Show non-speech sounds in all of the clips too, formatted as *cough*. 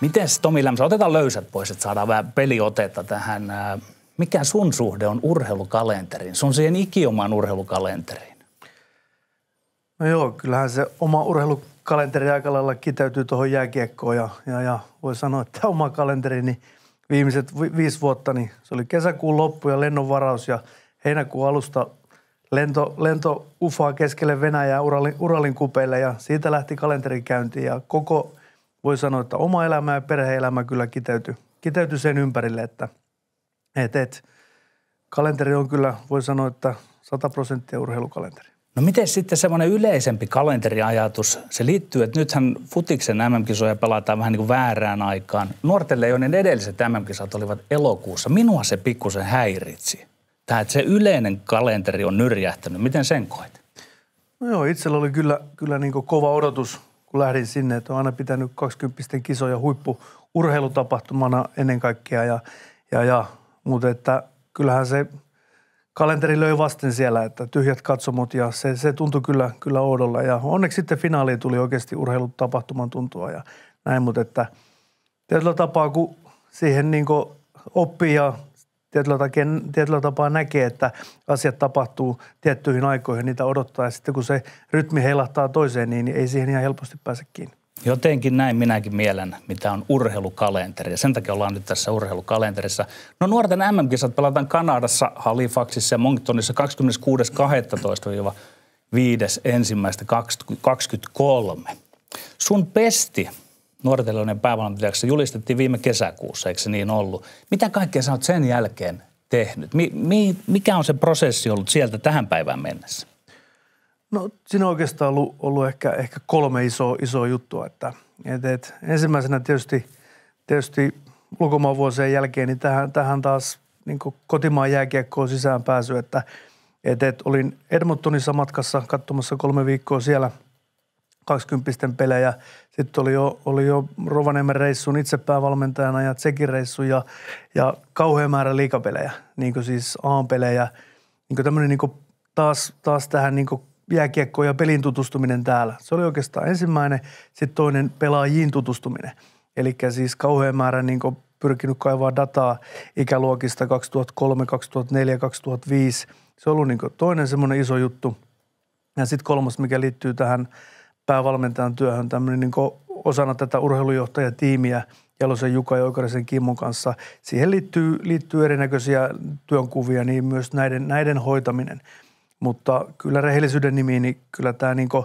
Miten Tomi Lämsä, otetaan löysät pois, että saadaan vähän peliotetta tähän. Äh, mikä sun suhde on urheilukalenteriin? Sun siihen ikiomaan urheilukalenteriin? No joo, kyllähän se oma urheilukalenteri aika lailla kiteytyy tuohon jääkiekkoon ja, ja, ja voi sanoa, että oma kalenteri, niin viimeiset vi- viisi vuotta, niin se oli kesäkuun loppu ja lennonvaraus ja heinäkuun alusta lento, lento ufaa keskelle Venäjää Uralin, Uralin kupeille ja siitä lähti kalenteri käyntiin ja koko voi sanoa, että oma elämä ja perheelämä kyllä kiteytyi, kiteyty sen ympärille, että et, et, kalenteri on kyllä, voi sanoa, että 100 prosenttia urheilukalenteri. No miten sitten semmoinen yleisempi kalenteriajatus, se liittyy, että nythän futiksen MM-kisoja pelataan vähän niin kuin väärään aikaan. Nuorten leijonien edelliset MM-kisat olivat elokuussa. Minua se pikkusen häiritsi. Tämä, että se yleinen kalenteri on nyrjähtänyt. Miten sen koet? No joo, itsellä oli kyllä, kyllä niin kova odotus kun lähdin sinne, että on aina pitänyt 20 kisoja huippuurheilutapahtumana ennen kaikkea ja, ja, ja mutta että kyllähän se kalenteri löi vasten siellä, että tyhjät katsomot ja se, se tuntui kyllä, kyllä oudolla. Ja onneksi sitten finaaliin tuli oikeasti urheilutapahtuman tuntua ja näin, mutta että tietyllä tapaa kun siihen niin oppii ja tietyllä, takia, tietyllä tapaa näkee, että asiat tapahtuu tiettyihin aikoihin, niitä odottaa ja sitten kun se rytmi heilahtaa toiseen, niin ei siihen ihan helposti pääse kiinni. Jotenkin näin minäkin mielen, mitä on urheilukalenteri. Ja sen takia ollaan nyt tässä urheilukalenterissa. No nuorten MM-kisat pelataan Kanadassa, Halifaxissa ja Monctonissa 26.12.5.1.23. Sun pesti nuorten päävalmentajaksi julistettiin viime kesäkuussa, eikö se niin ollut? Mitä kaikkea sä oot sen jälkeen tehnyt? Mi, mi, mikä on se prosessi ollut sieltä tähän päivään mennessä? No siinä on oikeastaan ollut, ollut ehkä, ehkä kolme isoa, isoa juttua. Että, et, et, ensimmäisenä tietysti, tietysti ulkomaan vuosien jälkeen niin tähän, tähän taas niin kotimaan jääkiekkoon sisään pääsy, että et, et, olin Edmontonissa matkassa katsomassa kolme viikkoa siellä – 20 pelejä. Sitten oli jo, oli jo Rovaniemen reissun itsepäävalmentajana ja Tsekin reissu ja, ja kauhean määrä liikapelejä, niin kuin siis A-pelejä. Niin kuin tämmöinen niin kuin taas, taas tähän niin kuin jääkiekkoon ja pelin tutustuminen täällä. Se oli oikeastaan ensimmäinen, sitten toinen pelaajiin tutustuminen. Eli siis kauhean määrä niin kuin pyrkinyt kaivaa dataa ikäluokista 2003, 2004, 2005. Se on ollut niin toinen semmoinen iso juttu. Ja sitten kolmas, mikä liittyy tähän – päävalmentajan työhön tämmöinen niin osana tätä urheilujohtajatiimiä Jalosen Juka ja Oikarisen Kimmon kanssa. Siihen liittyy, liittyy erinäköisiä työnkuvia, niin myös näiden, näiden hoitaminen. Mutta kyllä rehellisyyden nimiin, niin kyllä tämä, niin kuin,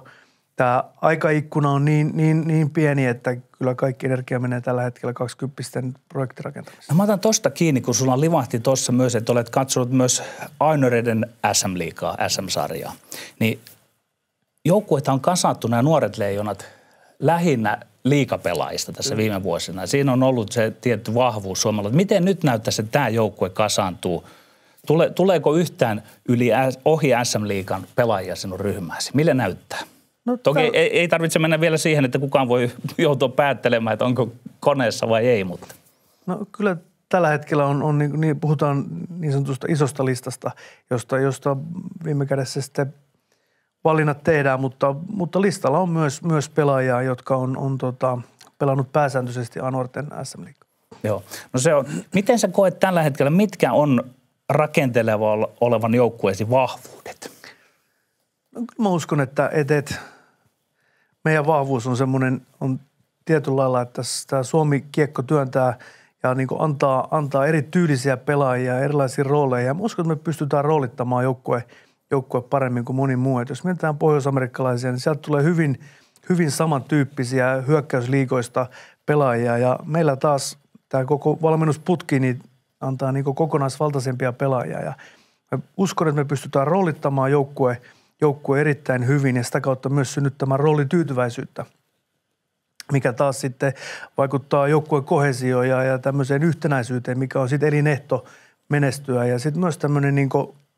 tämä aikaikkuna on niin, niin, niin pieni, että kyllä kaikki energia menee tällä hetkellä 20 projektirakentamiseen. No mä otan tuosta kiinni, kun sulla livahti tuossa myös, että olet katsonut myös Ainoreiden SM-liikaa, SM-sarjaa. Niin joukkueita on kasattu nämä nuoret leijonat lähinnä liikapelaajista tässä mm. viime vuosina. Siinä on ollut se tietty vahvuus Suomella. Miten nyt näyttäisi, että tämä joukkue kasaantuu? Tule, tuleeko yhtään yli ohi SM-liikan pelaajia sinun ryhmääsi? Millä näyttää? No, Toki tämä... ei, ei tarvitse mennä vielä siihen, että kukaan voi *laughs* joutua päättelemään, että onko koneessa vai ei, mutta... No kyllä tällä hetkellä on, on niin, niin, puhutaan niin sanotusta isosta listasta, josta, josta viime kädessä sitten valinnat tehdään, mutta, mutta listalla on myös, myös pelaajia, jotka on, on tota, pelannut pääsääntöisesti anorten nuorten sm Joo. No se on, miten sä koet tällä hetkellä, mitkä on rakenteleva olevan joukkueesi vahvuudet? No, mä uskon, että et, et, meidän vahvuus on semmoinen, on tietyllä lailla, että tämä Suomi-kiekko työntää ja niin antaa, antaa erityylisiä pelaajia rooleihin. rooleja. Mä uskon, että me pystytään roolittamaan joukkueen – joukkue paremmin kuin moni muu. Et jos mietitään pohjoisamerikkalaisia, niin sieltä tulee hyvin, hyvin samantyyppisiä hyökkäysliikoista pelaajia. Ja meillä taas tämä koko valmennusputki niin antaa niin kokonaisvaltaisempia pelaajia. Ja uskon, että me pystytään roolittamaan joukkue, joukkue erittäin hyvin ja sitä kautta myös synnyttämään roolityytyväisyyttä mikä taas sitten vaikuttaa joukkueen kohesioon ja, ja tämmöiseen yhtenäisyyteen, mikä on sitten elinehto menestyä. Ja sitten myös tämmöinen niin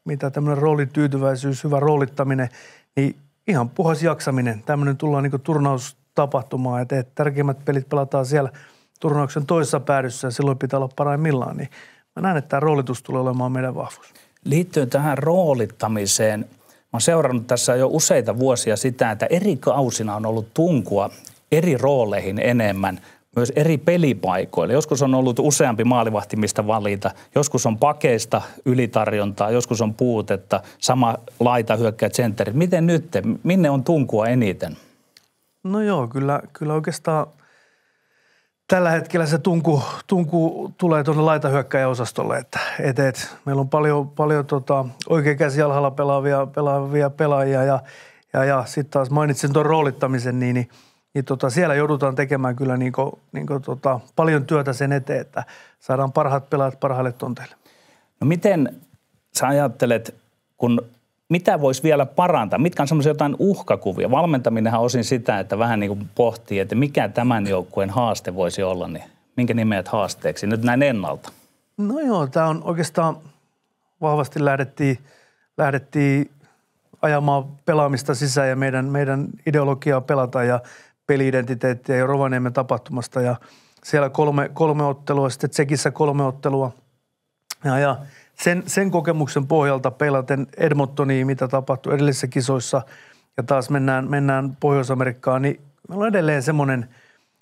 mitä tämmöinen roolityytyväisyys, hyvä roolittaminen, niin ihan puhas jaksaminen. Tämmöinen tullaan niin turnaustapahtumaan, että tärkeimmät pelit pelataan siellä turnauksen toisessa päädyssä ja silloin pitää olla paraimmillaan. Niin mä näen, että tämä roolitus tulee olemaan meidän vahvuus. Liittyen tähän roolittamiseen, mä oon seurannut tässä jo useita vuosia sitä, että eri kausina on ollut tunkua eri rooleihin enemmän – myös eri pelipaikoille. Joskus on ollut useampi maalivahti, mistä valita. Joskus on pakeista ylitarjontaa, joskus on puutetta. Sama laita hyökkää centeri. Miten nyt? Minne on tunkua eniten? No joo, kyllä, kyllä oikeastaan tällä hetkellä se tunku, tunku tulee tuonne laitahyökkäjäosastolle. Että, et, et, meillä on paljon, paljon tota, oikein käsi alhaalla pelaavia, pelaavia pelaajia ja, ja, ja sitten taas mainitsin tuon roolittamisen, niin, niin – niin tota, siellä joudutaan tekemään kyllä niin kuin, niin kuin tota, paljon työtä sen eteen, että saadaan parhaat pelaajat parhaille tonteille. No miten sä ajattelet, kun mitä voisi vielä parantaa? Mitkä on semmoisia jotain uhkakuvia? Valmentaminenhan osin sitä, että vähän niin kuin pohtii, että mikä tämän joukkueen haaste voisi olla, niin minkä nimeät haasteeksi nyt näin ennalta? No joo, tämä on oikeastaan vahvasti lähdettiin, lähdettiin ajamaan pelaamista sisään ja meidän, meidän ideologiaa pelata ja – peliidentiteettiä jo Rovaniemen tapahtumasta ja siellä kolme, kolme ottelua, sitten Tsekissä kolme ottelua. Ja, ja sen, sen kokemuksen pohjalta peilaten Edmontoniin, mitä tapahtui edellisissä kisoissa ja taas mennään, mennään Pohjois-Amerikkaan, niin meillä on edelleen semmoinen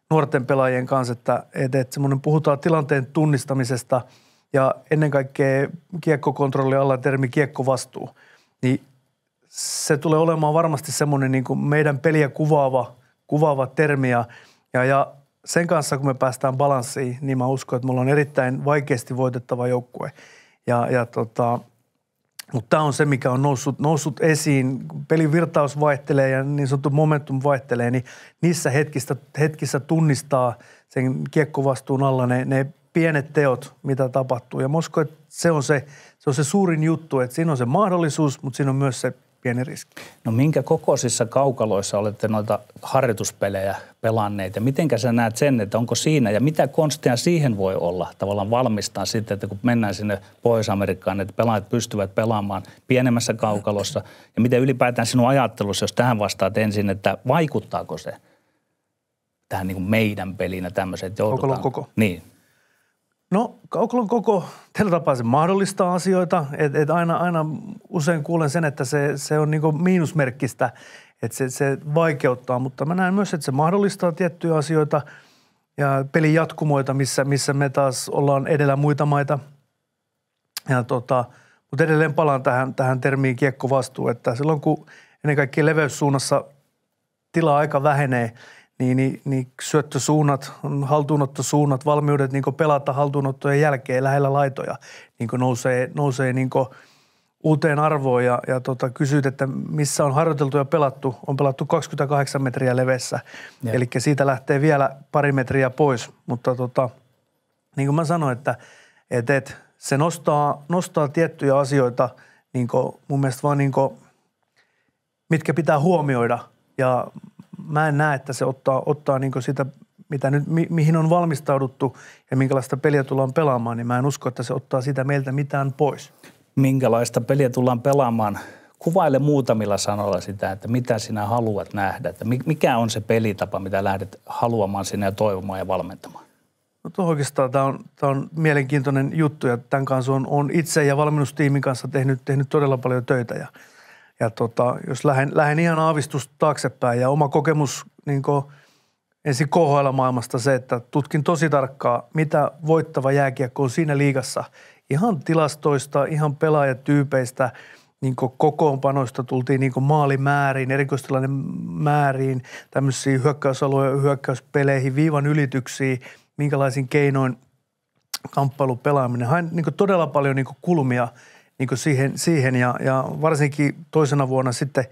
nuorten pelaajien kanssa, että, että, että semmoinen puhutaan tilanteen tunnistamisesta ja ennen kaikkea kiekkokontrolli alla termi kiekkovastuu, niin se tulee olemaan varmasti semmoinen niin kuin meidän peliä kuvaava – kuvaava termiä. Ja, ja sen kanssa, kun me päästään balanssiin, niin mä uskon, että mulla on erittäin vaikeasti voitettava joukkue. Ja, ja tota, mutta tämä on se, mikä on noussut, noussut esiin. Pelin virtaus vaihtelee ja niin sanottu momentum vaihtelee, niin niissä hetkistä, hetkissä tunnistaa sen kiekkovastuun alla ne, ne pienet teot, mitä tapahtuu. Ja että se on se, se on se suurin juttu, että siinä on se mahdollisuus, mutta siinä on myös se pieni riski. No minkä kokoisissa kaukaloissa olette noita harjoituspelejä pelanneet ja mitenkä sä näet sen, että onko siinä ja mitä konsteja siihen voi olla tavallaan valmistaa sitten, että kun mennään sinne Pohjois-Amerikkaan, että pelaajat pystyvät pelaamaan pienemmässä kaukalossa ja miten ylipäätään sinun ajattelussa, jos tähän vastaat ensin, että vaikuttaako se tähän niin kuin meidän peliin ja tämmöiseen, että joudutaan... Koko, koko. Niin. No Oklon koko tällä tapaa se mahdollistaa asioita. Et, et aina, aina usein kuulen sen, että se, se on niinku miinusmerkkistä, että se, se vaikeuttaa. Mutta mä näen myös, että se mahdollistaa tiettyjä asioita ja pelin jatkumoita, missä, missä me taas ollaan edellä muita maita. Ja tota, mutta edelleen palaan tähän, tähän termiin kiekkovastuu, että silloin kun ennen kaikkea leveyssuunnassa tila aika vähenee – niin, niin, niin syöttösuunnat, haltuunottosuunnat, valmiudet niin pelata haltuunottojen jälkeen lähellä laitoja niin nousee, nousee niin uuteen arvoon ja, ja tota, kysyit, että missä on harjoiteltu ja pelattu. On pelattu 28 metriä levessä, eli siitä lähtee vielä pari metriä pois, mutta tota, niin kuin mä sanoin, että et, et, se nostaa, nostaa tiettyjä asioita niin mun mielestä vaan niin mitkä pitää huomioida ja – mä en näe, että se ottaa, ottaa niin sitä, mitä nyt, mi, mihin on valmistauduttu ja minkälaista peliä tullaan pelaamaan, niin mä en usko, että se ottaa sitä meiltä mitään pois. Minkälaista peliä tullaan pelaamaan? Kuvaile muutamilla sanoilla sitä, että mitä sinä haluat nähdä, että mikä on se pelitapa, mitä lähdet haluamaan sinne ja toivomaan ja valmentamaan? No oikeastaan tämä on, tämä on mielenkiintoinen juttu ja tämän kanssa on, on itse ja valmennustiimin kanssa tehnyt, tehnyt todella paljon töitä ja – ja tota, jos lähden, lähden ihan aavistusta taaksepäin ja oma kokemus niin ensin KHL-maailmasta se, että tutkin tosi tarkkaa, mitä voittava jääkiekko on siinä liigassa. Ihan tilastoista, ihan pelaajatyypeistä, niin kokoonpanoista tultiin niin maalimääriin, erikoistilanne määriin, tämmöisiin hyökkäysalueen hyökkäyspeleihin, viivan ylityksiin, minkälaisin keinoin kamppailupelaaminen. Hain niin todella paljon niin kulmia – niin kuin siihen, siihen ja, ja varsinkin toisena vuonna sitten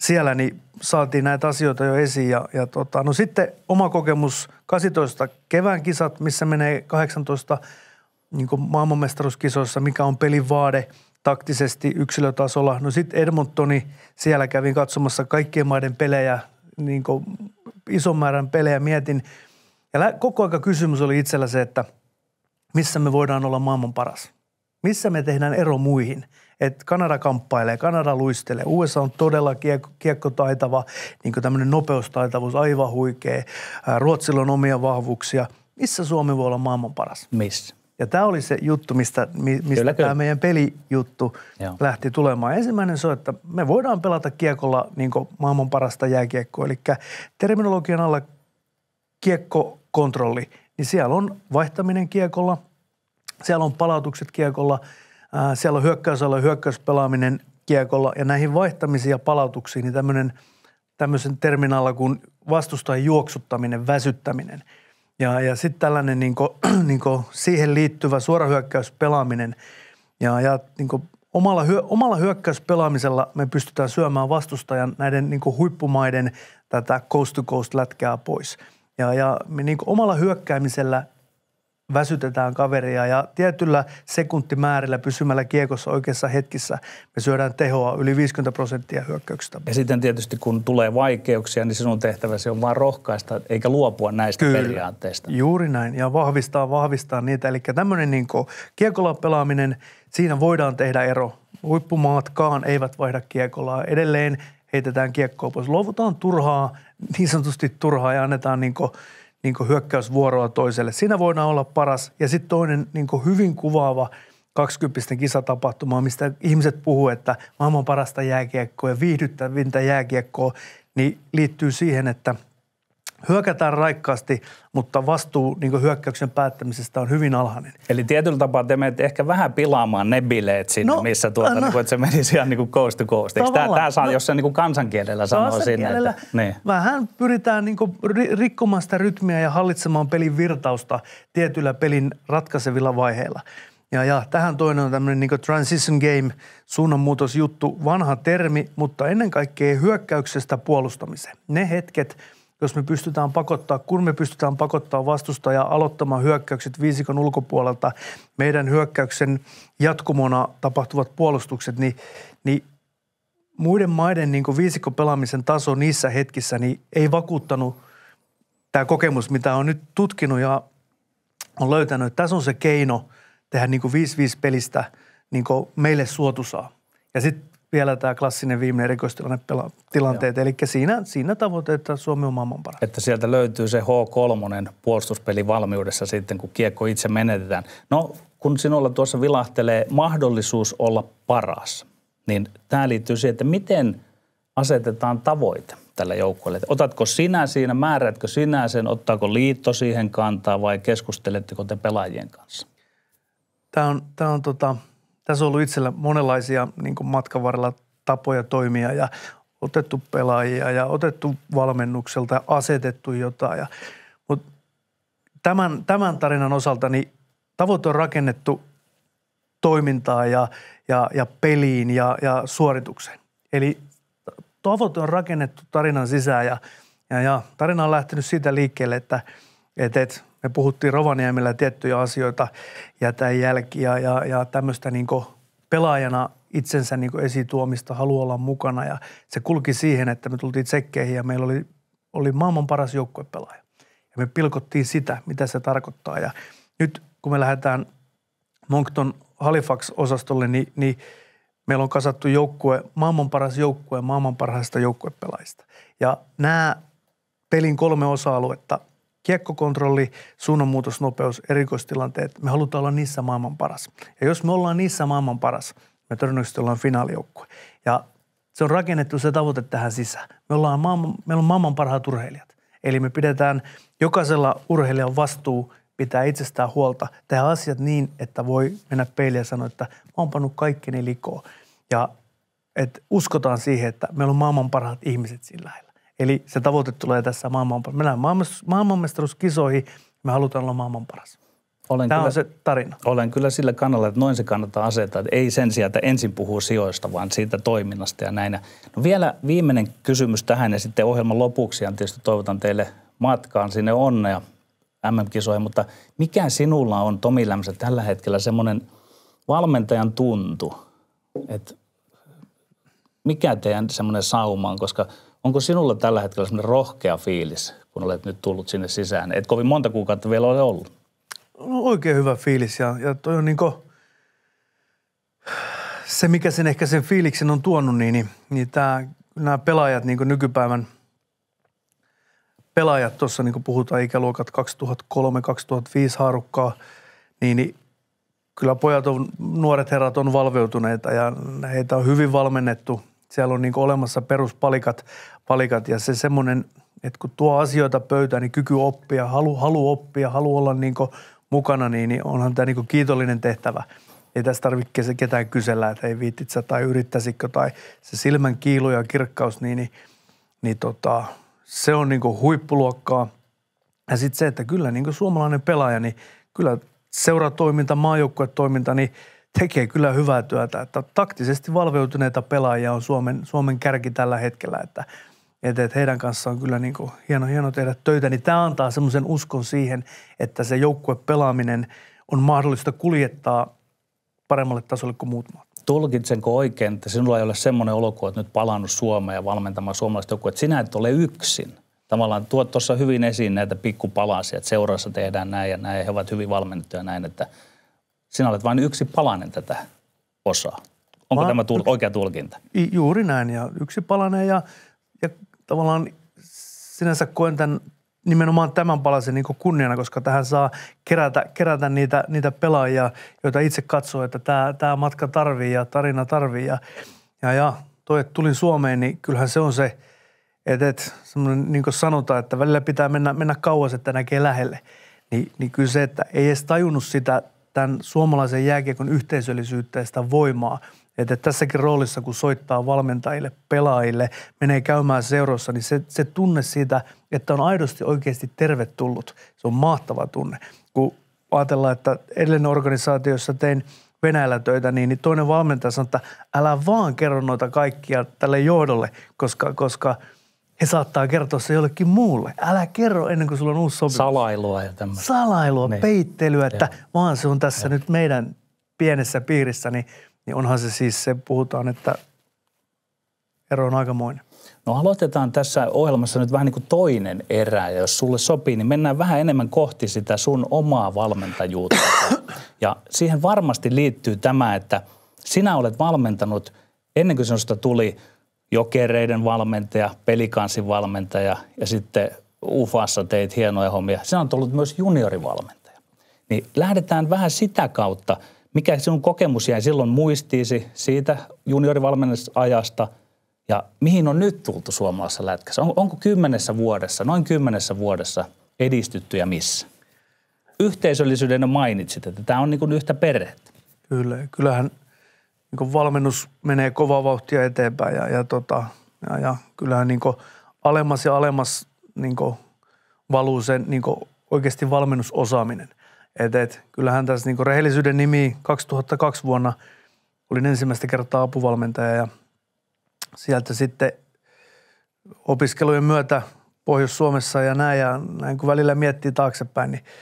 siellä niin saatiin näitä asioita jo esiin. Ja, ja tota, no sitten oma kokemus 18 kevään kisat, missä menee 18 niin kuin maailmanmestaruuskisoissa, mikä on pelin vaade taktisesti yksilötasolla. No sitten Edmontoni, siellä kävin katsomassa kaikkien maiden pelejä, niin kuin ison määrän pelejä mietin. Ja koko aika kysymys oli itsellä se, että missä me voidaan olla maailman paras – missä me tehdään ero muihin? että Kanada kamppailee, Kanada luistelee. USA on todella kiek- kiekkotaitava, niin kuin tämmöinen nopeustaitavuus, aivan huikea. Ruotsilla on omia vahvuuksia. Missä Suomi voi olla maailman paras? Missä? Ja tämä oli se juttu, mistä, mistä kyllä, tämä meidän pelijuttu Joo. lähti tulemaan. Ensimmäinen se on, että me voidaan pelata kiekolla niin maailman parasta jääkiekkoa. Eli terminologian alla kiekkokontrolli, niin siellä on vaihtaminen kiekolla – siellä on palautukset kiekolla, siellä on hyökkäysalue, hyökkäyspelaaminen kiekolla ja näihin vaihtamisiin ja palautuksiin niin tämmöinen, tämmöisen terminalla kuin vastustajan juoksuttaminen, väsyttäminen. Ja, ja sitten tällainen niin kuin, *clears throat* niin kuin siihen liittyvä suorahyökkäyspelaaminen ja, ja niin kuin omalla, hyö, omalla hyökkäyspelaamisella me pystytään syömään vastustajan näiden niin kuin huippumaiden tätä coast to coast lätkää pois. Ja, ja me niin kuin omalla hyökkäämisellä väsytetään kaveria ja tietyllä sekuntimäärillä pysymällä kiekossa oikeassa hetkissä me syödään tehoa yli 50 prosenttia hyökkäyksistä. Ja sitten tietysti kun tulee vaikeuksia, niin sinun tehtäväsi on vain rohkaista eikä luopua näistä Kyllä. periaatteista. juuri näin ja vahvistaa, vahvistaa niitä. Eli tämmöinen niin kiekolla pelaaminen, siinä voidaan tehdä ero. Huippumaatkaan eivät vaihda kiekolaa. Edelleen heitetään kiekkoa pois. Luovutaan turhaa, niin sanotusti turhaa ja annetaan niin kuin niin hyökkäysvuoroa toiselle. Siinä voidaan olla paras. Ja sitten toinen niin hyvin kuvaava 20 kisatapahtuma, mistä ihmiset puhuu, että maailman parasta jääkiekkoa ja viihdyttävintä jääkiekkoa, niin liittyy siihen, että – hyökätään raikkaasti, mutta vastuu niin hyökkäyksen päättämisestä on hyvin alhainen. Eli tietyllä tapaa te menette ehkä vähän pilaamaan ne bileet sinne, no, missä tuota, no, niin kuin, että se menisi ihan niin kuin coast to coast. Tämä, tämä saa, no, jos se niin kuin kansankielellä sanoo sinne. Että, niin. Vähän pyritään niin kuin rikkomaan sitä rytmiä ja hallitsemaan pelin virtausta tietyllä pelin ratkaisevilla vaiheilla. Ja, ja tähän toinen on tämmöinen niin transition game, suunnanmuutosjuttu, vanha termi, mutta ennen kaikkea hyökkäyksestä puolustamiseen. Ne hetket – jos me pystytään pakottaa, kun me pystytään pakottaa vastustaja aloittamaan hyökkäykset viisikon ulkopuolelta, meidän hyökkäyksen jatkumona tapahtuvat puolustukset, niin, niin muiden maiden niin viisikon pelaamisen taso niissä hetkissä niin ei vakuuttanut tämä kokemus, mitä on nyt tutkinut ja on löytänyt, että tässä on se keino tehdä niin 5-5 pelistä niin meille suotusaa. Ja sitten vielä tämä klassinen viimeinen erikoistilanne tilanteet. Eli siinä, siinä tavoite, että Suomi on maailman paras. Että sieltä löytyy se H3 puolustuspeli valmiudessa sitten, kun kiekko itse menetetään. No, kun sinulla tuossa vilahtelee mahdollisuus olla paras, niin tämä liittyy siihen, että miten asetetaan tavoite tällä joukkueelle. Otatko sinä siinä, määrätkö sinä sen, ottaako liitto siihen kantaa vai keskusteletteko te pelaajien kanssa? Tämä on, tämä on tota, tässä on ollut itsellä monenlaisia niin matkan varrella tapoja toimia ja otettu pelaajia ja otettu valmennukselta ja asetettu jotain. Ja, mutta tämän, tämän tarinan osalta niin tavoite on rakennettu toimintaan ja, ja, ja peliin ja, ja suoritukseen. Eli tavoite on rakennettu tarinan sisään ja, ja, ja tarina on lähtenyt siitä liikkeelle, että et, et, me puhuttiin Rovaniemellä tiettyjä asioita, jätä jälkiä ja, ja tämmöistä niin pelaajana itsensä niin esituomista, halu olla mukana. Ja se kulki siihen, että me tultiin tsekkeihin ja meillä oli, oli maailman paras joukkuepelaaja. Ja me pilkottiin sitä, mitä se tarkoittaa. Ja nyt kun me lähdetään Moncton Halifax-osastolle, niin, niin meillä on kasattu joukkue, maailman paras joukkue maailman parhaista joukkuepelaajista. Ja nämä pelin kolme osa-aluetta – kiekkokontrolli, suunnanmuutosnopeus, erikoistilanteet. Me halutaan olla niissä maailman paras. Ja jos me ollaan niissä maailman paras, me todennäköisesti ollaan finaalijoukkue. Ja se on rakennettu se tavoite tähän sisään. Me ollaan maailman, meillä on maailman parhaat urheilijat. Eli me pidetään jokaisella urheilijan vastuu pitää itsestään huolta, tehdä asiat niin, että voi mennä peiliin ja sanoa, että mä oon pannut kaikkeni likoon. Ja et uskotaan siihen, että meillä on maailman parhaat ihmiset siinä lähellä. Eli se tavoite tulee tässä maailman paras. Mennään maailmanmestaruuskisoihin, me halutaan olla maailman paras. Olen Tämä kyllä, on se tarina. Olen kyllä sillä kannalla, että noin se kannattaa asettaa. Että ei sen sijaan, että ensin puhuu sijoista, vaan siitä toiminnasta ja näin. No vielä viimeinen kysymys tähän ja sitten ohjelman lopuksi. Ja tietysti toivotan teille matkaan sinne onnea MM-kisoihin. Mutta mikä sinulla on, Tomi Lämsä, tällä hetkellä semmoinen valmentajan tuntu? Että mikä teidän semmoinen sauma on? Koska – Onko sinulla tällä hetkellä sellainen rohkea fiilis, kun olet nyt tullut sinne sisään? Et kovin monta kuukautta vielä ole ollut. No oikein hyvä fiilis ja, ja toi on kuin, niinku, se mikä sen ehkä sen fiiliksen on tuonut, niin, niin, niin tää, nämä pelaajat niin nykypäivän pelaajat tuossa niin puhutaan ikäluokat 2003-2005 haarukkaa, niin, niin kyllä pojat on, nuoret herrat on valveutuneita ja heitä on hyvin valmennettu – siellä on niin olemassa peruspalikat palikat, ja se semmoinen, että kun tuo asioita pöytään, niin kyky oppia, halu, halu oppia, halu olla niin mukana, niin, niin onhan tämä niin kiitollinen tehtävä. Ei tässä tarvitse ketään kysellä, että ei viittitsä tai yrittäisikö tai se silmän kiilu ja kirkkaus, niin, niin, niin tota, se on niin huippuluokkaa. Ja sitten se, että kyllä niin suomalainen pelaaja, niin kyllä seuratoiminta, maajoukkuetoiminta, niin – tekee kyllä hyvää työtä. Että taktisesti valveutuneita pelaajia on Suomen, Suomen kärki tällä hetkellä, että, että heidän kanssaan on kyllä niin kuin hieno, hieno tehdä töitä. Niin tämä antaa semmoisen uskon siihen, että se pelaaminen on mahdollista kuljettaa paremmalle tasolle kuin muut maat. Tulkitsenko oikein, että sinulla ei ole semmoinen olo, että nyt palannut Suomeen ja valmentamaan suomalaista joukkoa, että sinä et ole yksin? Tavallaan tuot tuossa hyvin esiin näitä pikkupalasia, että seurassa tehdään näin ja näin ja he ovat hyvin valmennettuja näin, että – sinä olet vain yksi palanen tätä osaa. Onko Vaan tämä tul- oikea tulkinta? Juuri näin ja yksi palanen ja, ja tavallaan sinänsä koen tämän nimenomaan tämän palasen niin kunniana, koska tähän saa kerätä, kerätä niitä, niitä pelaajia, joita itse katsoo, että tämä, tämä matka tarvii ja tarina tarvii. Ja, ja, ja toi, että tulin Suomeen, niin kyllähän se on se, että, että semmoinen niin kuin sanotaan, että välillä pitää mennä, mennä kauas, että näkee lähelle. Ni, niin kyllä se, että ei edes tajunnut sitä tämän suomalaisen jääkiekon yhteisöllisyyttä ja sitä voimaa. Että tässäkin roolissa, kun soittaa valmentajille, pelaajille, menee käymään seurossa, niin se, se tunne siitä, että on aidosti oikeasti tervetullut. Se on mahtava tunne. Kun ajatellaan, että edellinen organisaatiossa tein Venäjällä töitä, niin, niin toinen valmentaja sanoi, että älä vaan kerro noita kaikkia tälle johdolle, koska, koska – he saattaa kertoa se jollekin muulle. Älä kerro ennen kuin sulla on uusi sopimus. Salailua ja tämmöistä. Salailua, niin. peittelyä, että ja. vaan se on tässä ja. nyt meidän pienessä piirissä, niin, niin onhan se siis se, puhutaan, että ero on aikamoinen. No aloitetaan tässä ohjelmassa nyt vähän niin kuin toinen erä, ja jos sulle sopii, niin mennään vähän enemmän kohti sitä sun omaa valmentajuutta. *coughs* ja siihen varmasti liittyy tämä, että sinä olet valmentanut ennen kuin sinusta tuli – jokereiden valmentaja, pelikansin valmentaja ja sitten UFassa teit hienoja hommia. Sinä on ollut myös juniorivalmentaja. Niin lähdetään vähän sitä kautta, mikä sinun kokemus jäi silloin muistiisi siitä juniorivalmennusajasta ja mihin on nyt tultu suomalaisessa lätkässä? On, onko kymmenessä vuodessa, noin kymmenessä vuodessa edistytty ja missä? Yhteisöllisyyden mainitsit, että tämä on niin kuin yhtä perhettä. Kyllä, kyllähän – niin valmennus menee kovaa vauhtia eteenpäin ja, ja, tota, ja, ja kyllähän niin alemmas ja alemmas niin valuu sen niin oikeasti valmennusosaaminen. Et, et, kyllähän tässä niin rehellisyyden nimi 2002 vuonna olin ensimmäistä kertaa apuvalmentaja ja sieltä sitten opiskelujen myötä Pohjois-Suomessa ja näin ja näin kun välillä miettii taaksepäin, niin –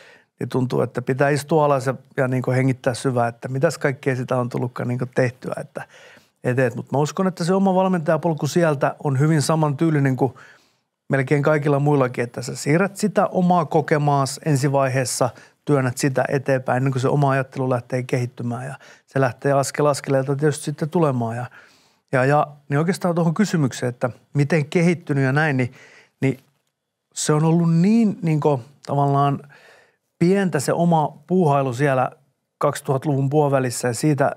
ja tuntuu, että pitää istua alas ja, ja niin kuin hengittää syvää, että mitäs kaikkea sitä on tullutkaan niin tehtyä, että et. Mutta mä uskon, että se oma valmentajapolku sieltä on hyvin samantyylinen kuin melkein kaikilla muillakin, että sä siirrät sitä omaa kokemaas ensivaiheessa, työnnät sitä eteenpäin ennen kuin se oma ajattelu lähtee kehittymään ja se lähtee askel askeleelta tietysti sitten tulemaan. Ja, ja, ja niin oikeastaan tuohon kysymykseen, että miten kehittynyt ja näin, niin, niin se on ollut niin, niin kuin, tavallaan – pientä se oma puuhailu siellä 2000-luvun puolivälissä ja siitä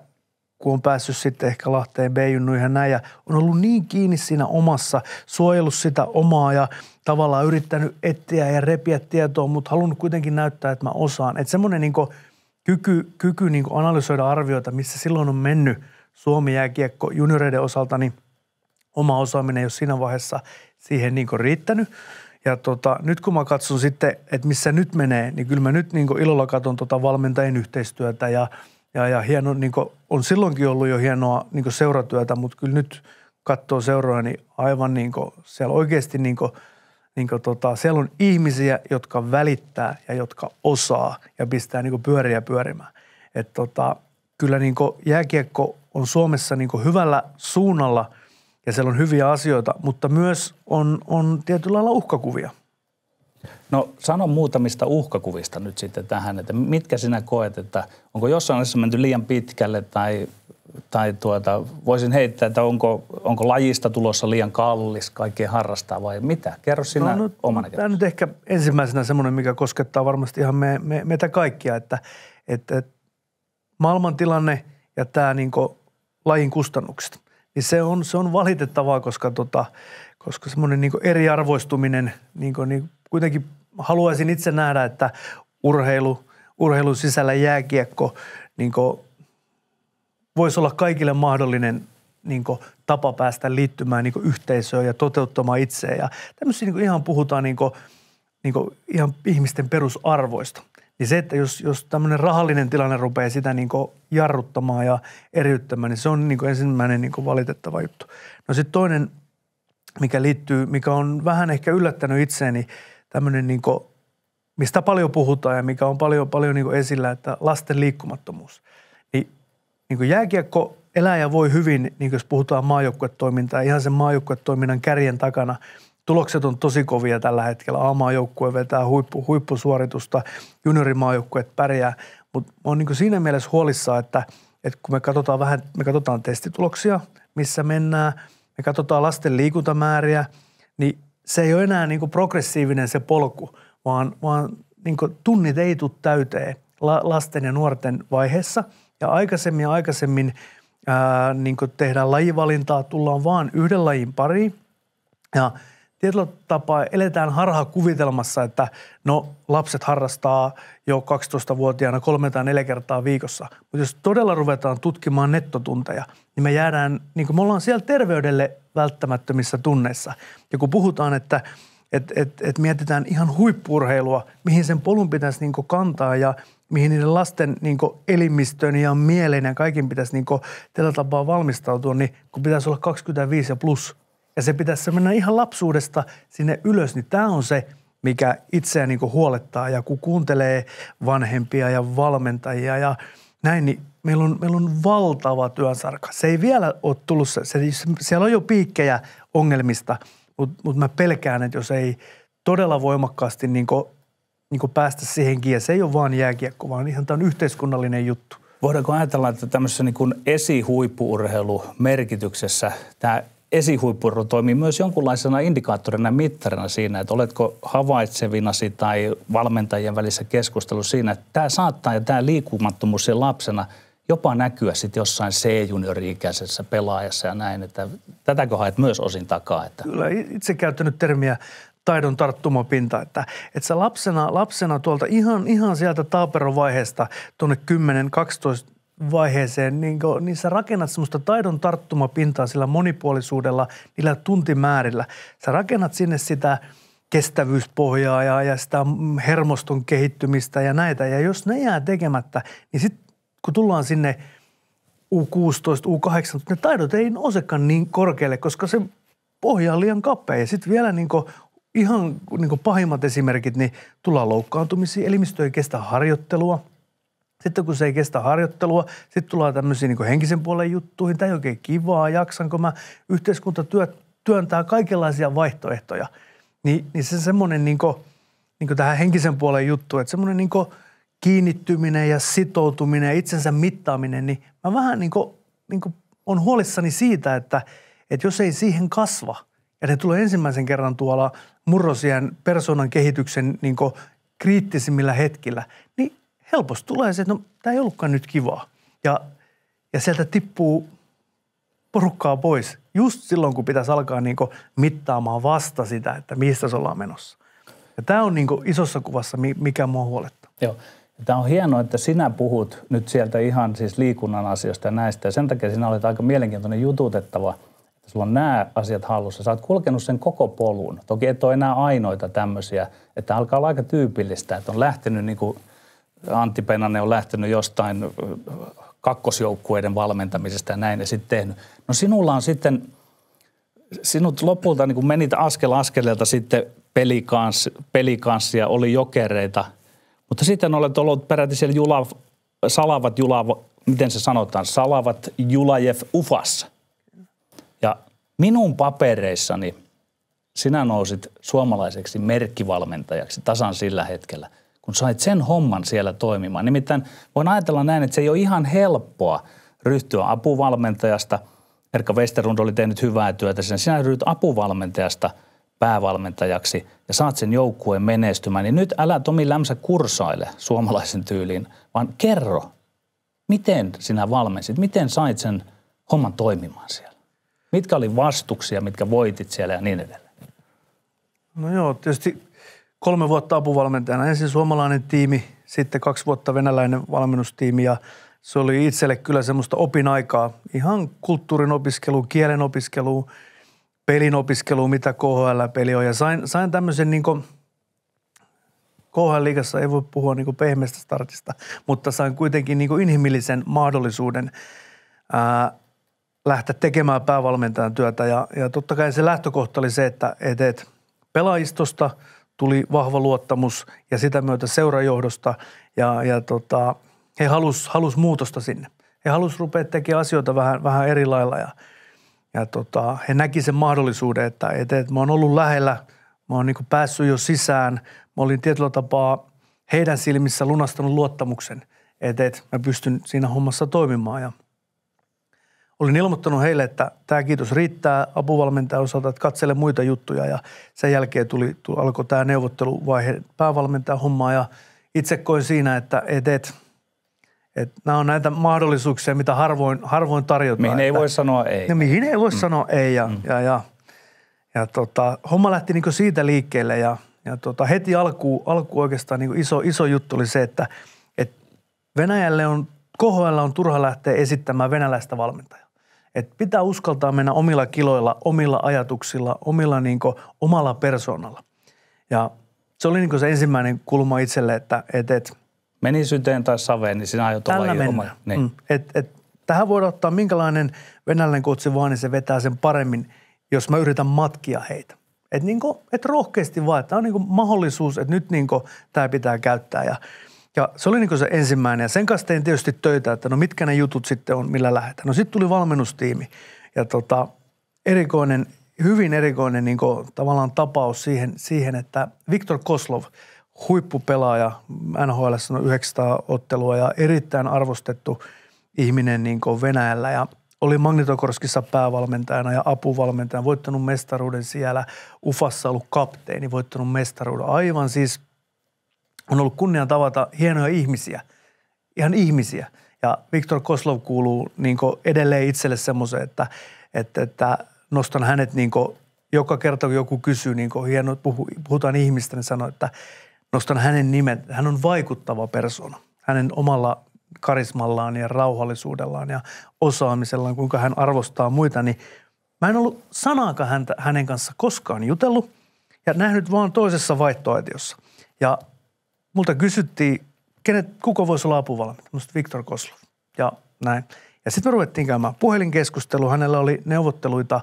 kun on päässyt sitten ehkä Lahteen b ja näin ja on ollut niin kiinni siinä omassa, suojellut sitä omaa ja tavallaan yrittänyt etsiä ja repiä tietoa, mutta halunnut kuitenkin näyttää, että mä osaan. Että semmoinen niin kyky, kyky niin analysoida arvioita, missä silloin on mennyt Suomi jääkiekko junioreiden osalta, niin oma osaaminen ei ole siinä vaiheessa siihen niin riittänyt – ja tota, nyt kun mä katson sitten, että missä nyt menee, niin kyllä mä nyt niin ilolla katson tota valmentajien yhteistyötä ja, ja, ja hieno, niin on silloinkin ollut jo hienoa niin seuratyötä, mutta kyllä nyt katsoo seuroja, niin aivan niin kuin, siellä oikeasti niin kuin, niin kuin tota, siellä on ihmisiä, jotka välittää ja jotka osaa ja pistää niin pyöriä pyörimään. Et tota, kyllä niin jääkiekko on Suomessa niin hyvällä suunnalla – ja siellä on hyviä asioita, mutta myös on, on tietyllä lailla uhkakuvia. No sano muutamista uhkakuvista nyt sitten tähän, että mitkä sinä koet, että onko jossain asiassa menty liian pitkälle tai, tai tuota, voisin heittää, että onko, onko lajista tulossa liian kallis kaikkien harrastaa vai mitä? Kerro no sinä no, no, omana Tämä nyt ehkä ensimmäisenä semmoinen, mikä koskettaa varmasti ihan me, me, meitä kaikkia, että, että maailman tilanne ja tämä niin lajin kustannukset niin se on, se on valitettavaa, koska, tota, koska semmoinen niin eriarvoistuminen, niin, kuin, niin kuitenkin haluaisin itse nähdä, että urheilu, urheilun sisällä jääkiekko niin kuin, voisi olla kaikille mahdollinen niin kuin, tapa päästä liittymään niin kuin, yhteisöön ja toteuttamaan itseä. Ja tämmöisiä niin kuin, ihan puhutaan niin kuin, niin kuin, ihan ihmisten perusarvoista – niin se, että jos, jos tämmöinen rahallinen tilanne rupeaa sitä niin jarruttamaan ja eriyttämään, niin se on niin ensimmäinen niin valitettava juttu. No sitten toinen, mikä liittyy, mikä on vähän ehkä yllättänyt itseäni, tämmöinen niin kuin, mistä paljon puhutaan ja mikä on paljon, paljon niin esillä, että lasten liikkumattomuus. Niin, niin jääkiekko eläjä voi hyvin, niin jos puhutaan maajoukkuetoimintaa, ihan sen maajoukkuetoiminnan kärjen takana – tulokset on tosi kovia tällä hetkellä. A-maajoukkue vetää huippu, huippusuoritusta, juniorimaajoukkueet pärjää, mutta on niin siinä mielessä huolissa, että, että kun me katsotaan vähän, me katsotaan testituloksia, missä mennään, me katsotaan lasten liikuntamääriä, niin se ei ole enää niin progressiivinen se polku, vaan, vaan niin tunnit ei tule täyteen la, lasten ja nuorten vaiheessa. Ja aikaisemmin ja aikaisemmin ää, niin tehdään lajivalintaa, tullaan vaan yhden lajin pariin. Ja tietyllä tapaa eletään harha kuvitelmassa, että no lapset harrastaa jo 12-vuotiaana kolme tai neljä kertaa viikossa. Mutta jos todella ruvetaan tutkimaan nettotunteja, niin me jäädään, niin kuin me ollaan siellä terveydelle välttämättömissä tunneissa. Ja kun puhutaan, että et, et, et mietitään ihan huippurheilua, mihin sen polun pitäisi niin kantaa ja mihin niiden lasten niin elimistön ja mieleen ja kaikin pitäisi niin tällä tapaa valmistautua, niin kun pitäisi olla 25 ja plus – ja se pitäisi mennä ihan lapsuudesta sinne ylös, niin tämä on se, mikä itseä niin huolettaa. Ja kun kuuntelee vanhempia ja valmentajia ja näin, niin meillä on, meillä on valtava työnsarka. Se ei vielä ole tullut, se, se, siellä on jo piikkejä ongelmista, mutta mut mä pelkään, että jos ei todella voimakkaasti niin kuin, niin kuin päästä siihen kiinni, se ei ole vaan jääkiekko, vaan ihan tämä on yhteiskunnallinen juttu. Voidaanko ajatella, että tämmöisessä niin kuin esihuippuurheilumerkityksessä tämä esihuippuru toimii myös jonkunlaisena indikaattorina, mittarina siinä, että oletko havaitsevinasi tai valmentajien välissä keskustelu siinä, että tämä saattaa ja tämä liikumattomuus sen lapsena jopa näkyä sitten jossain C-juniori-ikäisessä pelaajassa ja näin, että tätäkö haet myös osin takaa? Että... Kyllä itse käyttänyt termiä taidon tarttumapinta, että, että sä lapsena, lapsena tuolta ihan, ihan sieltä taaperovaiheesta tuonne 10, 12, vaiheeseen, niin, kun, niin sä rakennat semmoista taidon tarttumapintaa sillä monipuolisuudella, niillä tuntimäärillä. Sä rakennat sinne sitä kestävyyspohjaa ja, ja sitä hermoston kehittymistä ja näitä. Ja jos ne jää tekemättä, niin sitten kun tullaan sinne U16, U18, ne taidot ei nousekaan niin korkealle, koska se pohja on liian kapea. Ja sitten vielä niin kun, ihan niin pahimmat esimerkit, niin tullaan loukkaantumisiin, elimistö ei kestä harjoittelua – sitten kun se ei kestä harjoittelua, sitten tullaan tämmöisiin niin henkisen puolen juttuihin. Tämä ei oikein kivaa, jaksanko mä. Yhteiskunta työ, työntää kaikenlaisia vaihtoehtoja. Ni, niin se semmoinen niin kuin, niin kuin tähän henkisen puolen juttu, että semmoinen niin kiinnittyminen ja sitoutuminen ja itsensä mittaaminen, niin mä vähän niin kuin, niin kuin on huolissani siitä, että, että jos ei siihen kasva ja ne tulee ensimmäisen kerran tuolla murrosien persoonan kehityksen niin kuin kriittisimmillä hetkillä, niin helposti tulee se, että no tämä ei ollutkaan nyt kivaa. Ja, ja sieltä tippuu porukkaa pois just silloin, kun pitäisi alkaa niin mittaamaan vasta sitä, että mistä se ollaan menossa. Ja tämä on niin isossa kuvassa, mikä mua huolettaa. Joo. Tämä on hienoa, että sinä puhut nyt sieltä ihan siis liikunnan asioista ja näistä. Ja sen takia sinä olet aika mielenkiintoinen jututettava, että sulla on nämä asiat hallussa. Sä oot kulkenut sen koko polun. Toki et ole enää ainoita tämmöisiä, että alkaa olla aika tyypillistä, että on lähtenyt niin kuin – Antti Penanen on lähtenyt jostain kakkosjoukkueiden valmentamisesta ja näin ja sitten tehnyt. No sinulla on sitten, sinut lopulta niin kun menit askel askeleelta sitten pelikans, pelikanssia, oli jokereita, mutta sitten olet ollut peräti siellä Jula, Salavat Jula, miten se sanotaan, Salavat julajef Ufassa. Ja minun papereissani sinä nousit suomalaiseksi merkkivalmentajaksi tasan sillä hetkellä – kun sait sen homman siellä toimimaan. Nimittäin voin ajatella näin, että se ei ole ihan helppoa ryhtyä apuvalmentajasta. Erkka Westerlund oli tehnyt hyvää työtä sen. Sinä ryhdyt apuvalmentajasta päävalmentajaksi ja saat sen joukkueen menestymään. Niin nyt älä Tomi Lämsä kursaile suomalaisen tyyliin, vaan kerro, miten sinä valmensit, miten sait sen homman toimimaan siellä. Mitkä oli vastuksia, mitkä voitit siellä ja niin edelleen. No joo, tietysti kolme vuotta apuvalmentajana. Ensin suomalainen tiimi, sitten kaksi vuotta venäläinen valmennustiimi ja se oli itselle kyllä semmoista opinaikaa. Ihan kulttuurin opiskelu, kielen opiskelu, pelin opiskelu, mitä KHL-peli on. Ja sain, sain tämmöisen niin kuin, KHL-liigassa ei voi puhua niin kuin pehmeästä startista, mutta sain kuitenkin niin kuin inhimillisen mahdollisuuden ää, lähteä tekemään päävalmentajan työtä. Ja, ja totta kai se lähtökohta oli se, että et, et pelaajistosta – tuli vahva luottamus ja sitä myötä seurajohdosta ja, ja tota, he halus, halus muutosta sinne. He halus rupea tekemään asioita vähän, vähän eri lailla ja, ja tota, he näki sen mahdollisuuden, että, että, että mä oon ollut lähellä, mä oon niin päässyt jo sisään, mä olin tietyllä tapaa heidän silmissä lunastanut luottamuksen, että, että mä pystyn siinä hommassa toimimaan ja – Olin ilmoittanut heille, että tämä kiitos riittää apuvalmentajan osalta, että katsele muita juttuja ja sen jälkeen tuli, tuli alkoi tämä neuvotteluvaihe päävalmentajan hommaa ja itse koin siinä, että et, et, et, nämä on näitä mahdollisuuksia, mitä harvoin, harvoin tarjotaan. Mihin ei voi sanoa ei. Ja no, mihin ei voi mm. sanoa ei ja, mm. ja, ja, ja, tota, homma lähti niin siitä liikkeelle ja, ja tota, heti alkuun, alku oikeastaan niin iso, iso juttu oli se, että et Venäjälle on, KHL on turha lähteä esittämään venäläistä valmentajaa. Et pitää uskaltaa mennä omilla kiloilla, omilla ajatuksilla, omilla niin kuin, omalla persoonalla. Ja se oli niin se ensimmäinen kulma itselle, että et, et, Meni syteen tai saveen, niin sinä aiot olla Oma, niin. mm, et, et, tähän voidaan ottaa minkälainen venäläinen kutsi vaan, niin se vetää sen paremmin, jos mä yritän matkia heitä. Et, niin et rohkeasti vaan, että on niin mahdollisuus, että nyt niin tämä pitää käyttää. Ja ja se oli niin se ensimmäinen ja sen kanssa tein tietysti töitä, että no mitkä ne jutut sitten on, millä lähdetään. No sitten tuli valmennustiimi ja tota, erikoinen, hyvin erikoinen niin tavallaan tapaus siihen, siihen, että Viktor Koslov, huippupelaaja, NHL on 900 ottelua ja erittäin arvostettu ihminen niin Venäjällä ja oli Magnitokorskissa päävalmentajana ja apuvalmentajana, voittanut mestaruuden siellä, Ufassa ollut kapteeni, voittanut mestaruuden. Aivan siis on ollut kunnia tavata hienoja ihmisiä, ihan ihmisiä. Ja Viktor Koslov kuuluu niin edelleen itselle semmoiseen, että, että, että nostan hänet niin joka kerta, kun joku kysyy, niin hieno, puhutaan ihmistä, niin sanoo, että nostan hänen nimen. Hän on vaikuttava persona. Hänen omalla karismallaan ja rauhallisuudellaan ja osaamisellaan, kuinka hän arvostaa muita, niin mä en ollut sanaakaan häntä, hänen kanssa koskaan jutellut ja nähnyt vaan toisessa vaihtoehtiossa. Ja multa kysyttiin, kenet, kuka voisi olla apuvalmiita. minusta Viktor Koslov ja näin. Ja sitten me ruvettiin käymään puhelinkeskustelu. Hänellä oli neuvotteluita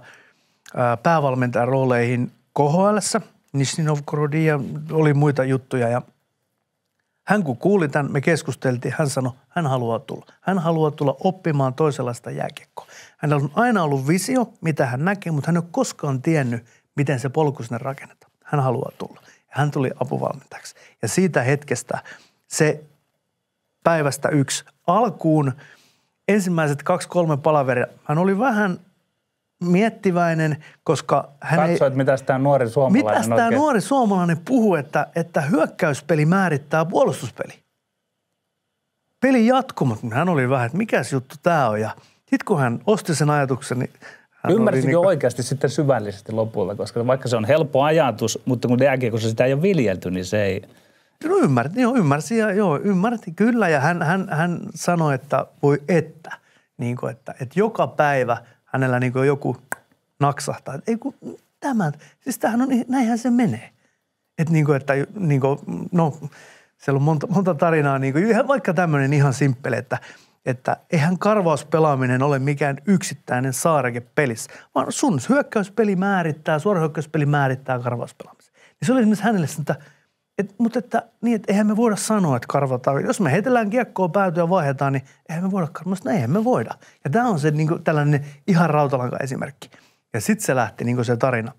päävalmentajan rooleihin KHL, Nishinov ja oli muita juttuja. Ja hän kun kuuli tämän, me keskusteltiin, hän sanoi, hän haluaa tulla. Hän haluaa tulla oppimaan toisenlaista jääkiekkoa. Hänellä on aina ollut visio, mitä hän näkee, mutta hän ei ole koskaan tiennyt, miten se polku sinne rakennetaan. Hän haluaa tulla. Hän tuli apuvalmentajaksi. Ja siitä hetkestä se päivästä yksi alkuun ensimmäiset kaksi-kolme palaveria. Hän oli vähän miettiväinen, koska hän Katsoit, ei... Katsoit, mitä tämä nuori suomalainen tämä nuori suomalainen puhuu, että, että hyökkäyspeli määrittää puolustuspeli. Peli jatkumat, hän oli vähän, että mikä juttu tämä on. Ja sitten kun hän osti sen ajatuksen, niin Ymmärsikö niin... oikeasti sitten syvällisesti lopulta, koska vaikka se on helppo ajatus, mutta kun jääkiekossa sitä ei ole viljelty, niin se ei... No ymmärti, joo, ymmärsi ja joo, ymmärti kyllä ja hän, hän, hän sanoi, että voi että, niin kuin, että, että joka päivä hänellä niin kuin joku naksahtaa, ei kun tämä, siis tämähän on, niin, näinhän se menee. Että, niin kuin, että niin kuin, no, siellä on monta, monta tarinaa, niin kuin, vaikka tämmöinen ihan simppeli, että – että eihän karvauspelaaminen ole mikään yksittäinen saareke pelissä, vaan sun hyökkäyspeli määrittää, suora hyökkäyspeli määrittää karvauspelaamisen. Niin se oli esimerkiksi hänelle sitä, et, mutta että, niin, että eihän me voida sanoa, että karvataan. Jos me heitellään kiekkoa päätyä ja vaihdetaan, niin eihän me voida karvata. Eihän me voida. Ja tämä on se niin kuin, tällainen ihan rautalanka esimerkki. Ja sitten se lähti niin kuin se tarina.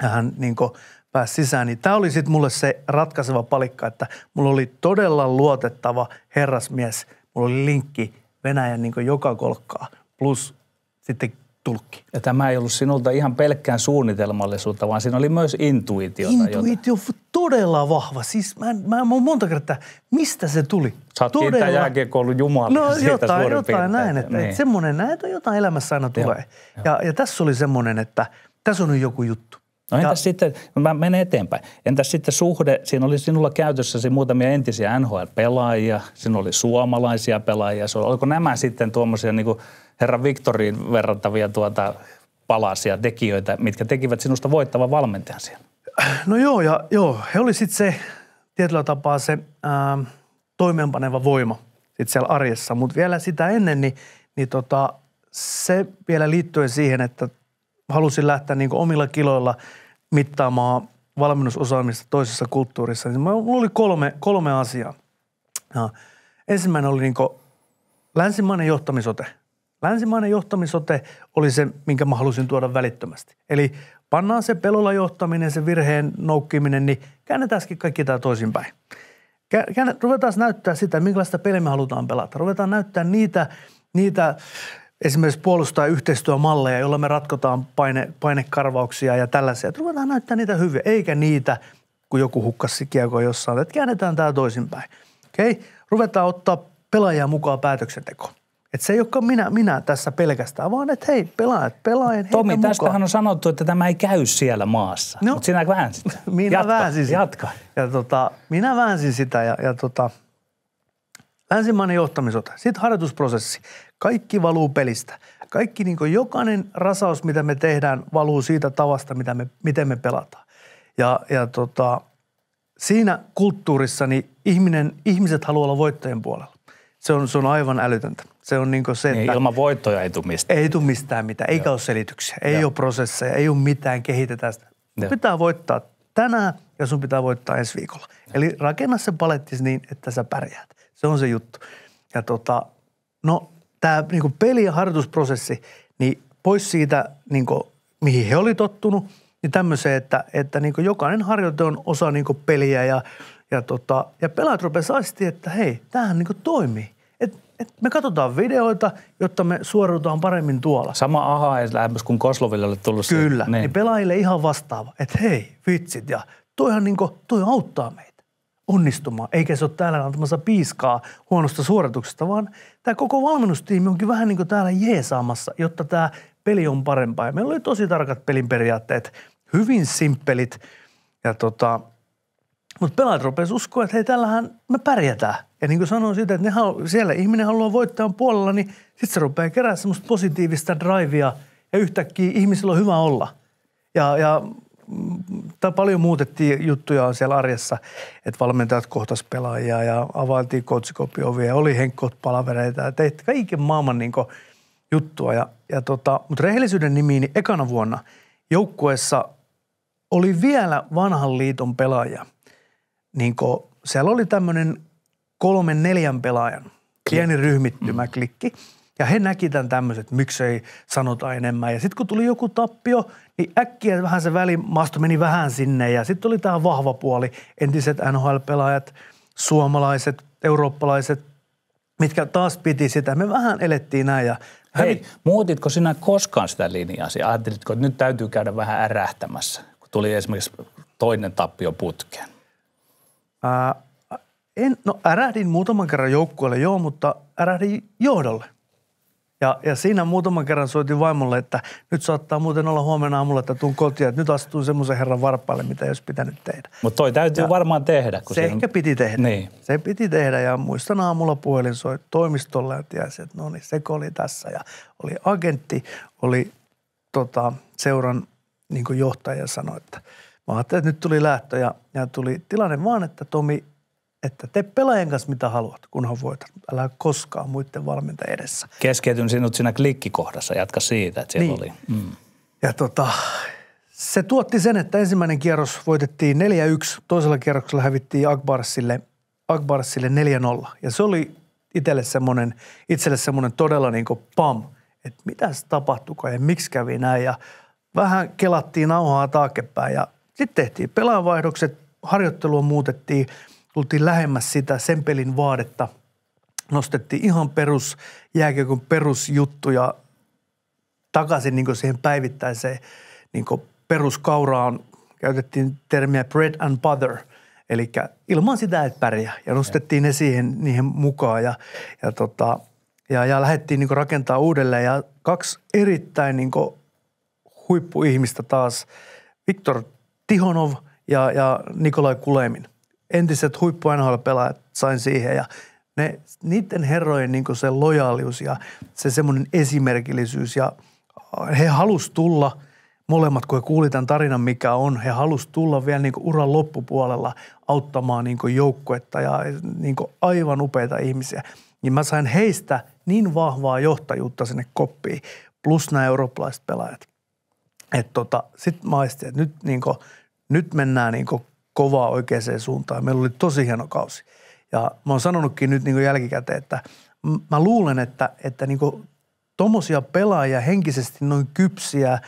Hän niin kuin, pääsi sisään, niin tämä oli sitten mulle se ratkaiseva palikka, että mulla oli todella luotettava herrasmies – mulla oli linkki Venäjän niin joka kolkkaa, plus sitten tulkki. Ja tämä ei ollut sinulta ihan pelkkään suunnitelmallisuutta, vaan siinä oli myös intuitiota. Intuitio jota... todella vahva. Siis mä, en, mä, mä monta kertaa, mistä se tuli? Sä oot todella... jääkiekoulun jumala. No jotain, jotain piirtein. näin. Että, niin. et semmoinen että jotain elämässä aina tulee. Joo, ja, ja tässä oli semmoinen, että tässä on nyt joku juttu. No entäs ja, sitten, mä menen eteenpäin, entäs sitten suhde, siinä oli sinulla käytössäsi muutamia entisiä NHL-pelaajia, siinä oli suomalaisia pelaajia, se oli, oliko nämä sitten tuommoisia niin herra Viktoriin verrattavia tuota palasia, tekijöitä, mitkä tekivät sinusta voittavan valmentajan siellä? No joo, ja joo, he oli sitten se tietyllä tapaa se ää, ähm, toimeenpaneva voima sit siellä arjessa, mutta vielä sitä ennen, niin, niin tota, se vielä liittyen siihen, että halusin lähteä niin omilla kiloilla – mittaamaan valmennusosaamista toisessa kulttuurissa, niin mulla oli kolme, kolme asiaa. Ja ensimmäinen oli niin länsimainen johtamisote. Länsimainen johtamisote oli se, minkä mä halusin tuoda välittömästi. Eli pannaan se pelolla johtaminen, se virheen noukkiminen, niin käännetäänkin kaikki tämä toisinpäin. Ruvetaan näyttää sitä, minkälaista peliä me halutaan pelata. Ruvetaan näyttää niitä, niitä esimerkiksi puolustaa yhteistyömalleja, joilla me ratkotaan paine, painekarvauksia ja tällaisia. Että ruvetaan näyttää niitä hyviä, eikä niitä, kun joku hukkasi kiekko jossain, että käännetään tämä toisinpäin. Okei, okay? ruvetaan ottaa pelaajia mukaan päätöksentekoon. Että se ei olekaan minä, minä tässä pelkästään, vaan että hei, pelaajat, pelaajat, Tomi, mukaan. tästähän on sanottu, että tämä ei käy siellä maassa, no, mutta sinä väänsit. *laughs* minä jatka, väänsin sitä. Jatka. Ja tota, minä väänsin sitä ja, ja tota, länsimainen johtamisota, sitten harjoitusprosessi. Kaikki valuu pelistä. Kaikki niin jokainen rasaus, mitä me tehdään, valuu siitä tavasta, mitä me, miten me pelataan. Ja, ja tota, siinä kulttuurissa niin ihminen, ihmiset haluaa olla voittojen puolella. Se on, se on aivan älytöntä. Se on niin se, niin, ilman voittoja ei tule mistään. Ei tule mistään mitään, eikä Joo. ole selityksiä, ei Joo. ole prosesseja, ei ole mitään, kehitetään sitä. Joo. Pitää voittaa tänään ja sun pitää voittaa ensi viikolla. Joo. Eli rakenna se paletti niin, että sä pärjäät. Se on se juttu. Ja tota, no tämä niinku peli- ja harjoitusprosessi, niin pois siitä, niinku, mihin he oli tottunut, niin tämmöiseen, että, että niinku jokainen harjoite on osa niinku peliä ja, ja, tota, ja pelaat rupesivat aisti, että hei, tämähän niinku toimii. Et, et me katsotaan videoita, jotta me suoriutaan paremmin tuolla. Sama aha e lähemmäs kuin Kosloville oli tullut. Kyllä, niin. niin pelaajille ihan vastaava, että hei, vitsit ja toihan niinku, toi auttaa meitä onnistumaan, eikä se ole täällä antamassa piiskaa huonosta suorituksesta, vaan tämä koko valmennustiimi onkin vähän niin kuin täällä jeesaamassa, jotta tämä peli on parempaa. Ja meillä oli tosi tarkat pelin periaatteet, hyvin simppelit, ja tota, mutta pelaajat rupesivat uskoa, että hei, tällähän me pärjätään. Ja niin kuin sanoin siitä, että ne halu- siellä ihminen haluaa voittaa puolella, niin sitten se rupeaa kerää semmoista positiivista drivea ja yhtäkkiä ihmisillä on hyvä olla. Ja, ja tai paljon muutettiin juttuja siellä arjessa, että valmentajat kohtas pelaajia ja availtiin ja oli henkkot palavereita ja teit kaiken maailman niin juttua. Ja, ja tota, mutta rehellisyyden nimiin niin ekana vuonna joukkueessa oli vielä vanhan liiton pelaaja. Niin kuin, siellä oli tämmöinen kolmen neljän pelaajan pieni ryhmittymä mm. klikki. Mm ja he näki tämän tämmöiset, että miksei sanota enemmän. Ja sitten kun tuli joku tappio, niin äkkiä vähän se välimaasto meni vähän sinne. Ja sitten oli tämä vahva puoli, entiset NHL-pelaajat, suomalaiset, eurooppalaiset, mitkä taas piti sitä. Me vähän elettiin näin ja Hei, Hei, muutitko sinä koskaan sitä linjaasi? Ajattelitko, että nyt täytyy käydä vähän ärähtämässä, kun tuli esimerkiksi toinen tappio putkeen? Ää, en, no ärähdin muutaman kerran joukkueelle joo, mutta ärähdin johdolle. Ja, ja siinä muutaman kerran soitin vaimolle, että nyt saattaa muuten olla huomenna aamulla, että tuun kotiin, että nyt astuu semmoisen herran varpaalle, mitä jos pitänyt tehdä. Mutta toi täytyy ja varmaan tehdä. Kun se siinä... ehkä piti tehdä. Niin. Se piti tehdä ja muistan aamulla puhelin soi toimistolle ja tiesi, että no niin, se oli tässä. Ja oli agentti, oli tota, seuran niin johtaja sanoi, että mä ajattelin, että nyt tuli lähtö ja, ja tuli tilanne vaan, että Tomi että tee pelaajan kanssa mitä haluat, kunhan voit, Älä koskaan muiden valmentajan edessä. Keskeytyn sinut siinä klikkikohdassa, jatka siitä, että siellä niin. oli. Mm. Ja tota, se tuotti sen, että ensimmäinen kierros voitettiin 4-1, toisella kierroksella hävittiin Akbarsille, Akbarsille 4-0. Ja se oli itselle semmoinen, itselle semmoinen todella niin kuin pam, että se tapahtuiko ja miksi kävi näin. Ja vähän kelattiin nauhaa taakepäin ja sitten tehtiin pelaanvaihdokset, harjoittelua muutettiin – tultiin lähemmäs sitä sen pelin vaadetta. Nostettiin ihan perus jääkiekon perusjuttuja takaisin niin siihen päivittäiseen niin peruskauraan. Käytettiin termiä bread and butter – Eli ilman sitä et pärjää. Ja nostettiin ne siihen, niihin mukaan ja, ja, tota, ja, ja lähdettiin niin rakentaa uudelleen. Ja kaksi erittäin niin huippuihmistä taas, Viktor Tihonov ja, ja Nikolai Kulemin entiset huippu pelaajat sain siihen ja ne, niiden herrojen niin se lojaalius ja se semmoinen esimerkillisyys ja he halus tulla molemmat, kun he kuuli tämän tarinan, mikä on, he halus tulla vielä niin uran loppupuolella auttamaan niin joukkuetta ja niin aivan upeita ihmisiä. Niin mä sain heistä niin vahvaa johtajuutta sinne koppiin, plus nämä eurooppalaiset pelaajat. Että tota, sit mä aistin, että nyt, niin kuin, nyt mennään niin kuin kovaa oikeaan suuntaan. Meillä oli tosi hieno kausi. Ja mä oon sanonutkin nyt niin kuin jälkikäteen, että mä luulen, että, että niin kuin tommosia pelaajia henkisesti noin kypsiä,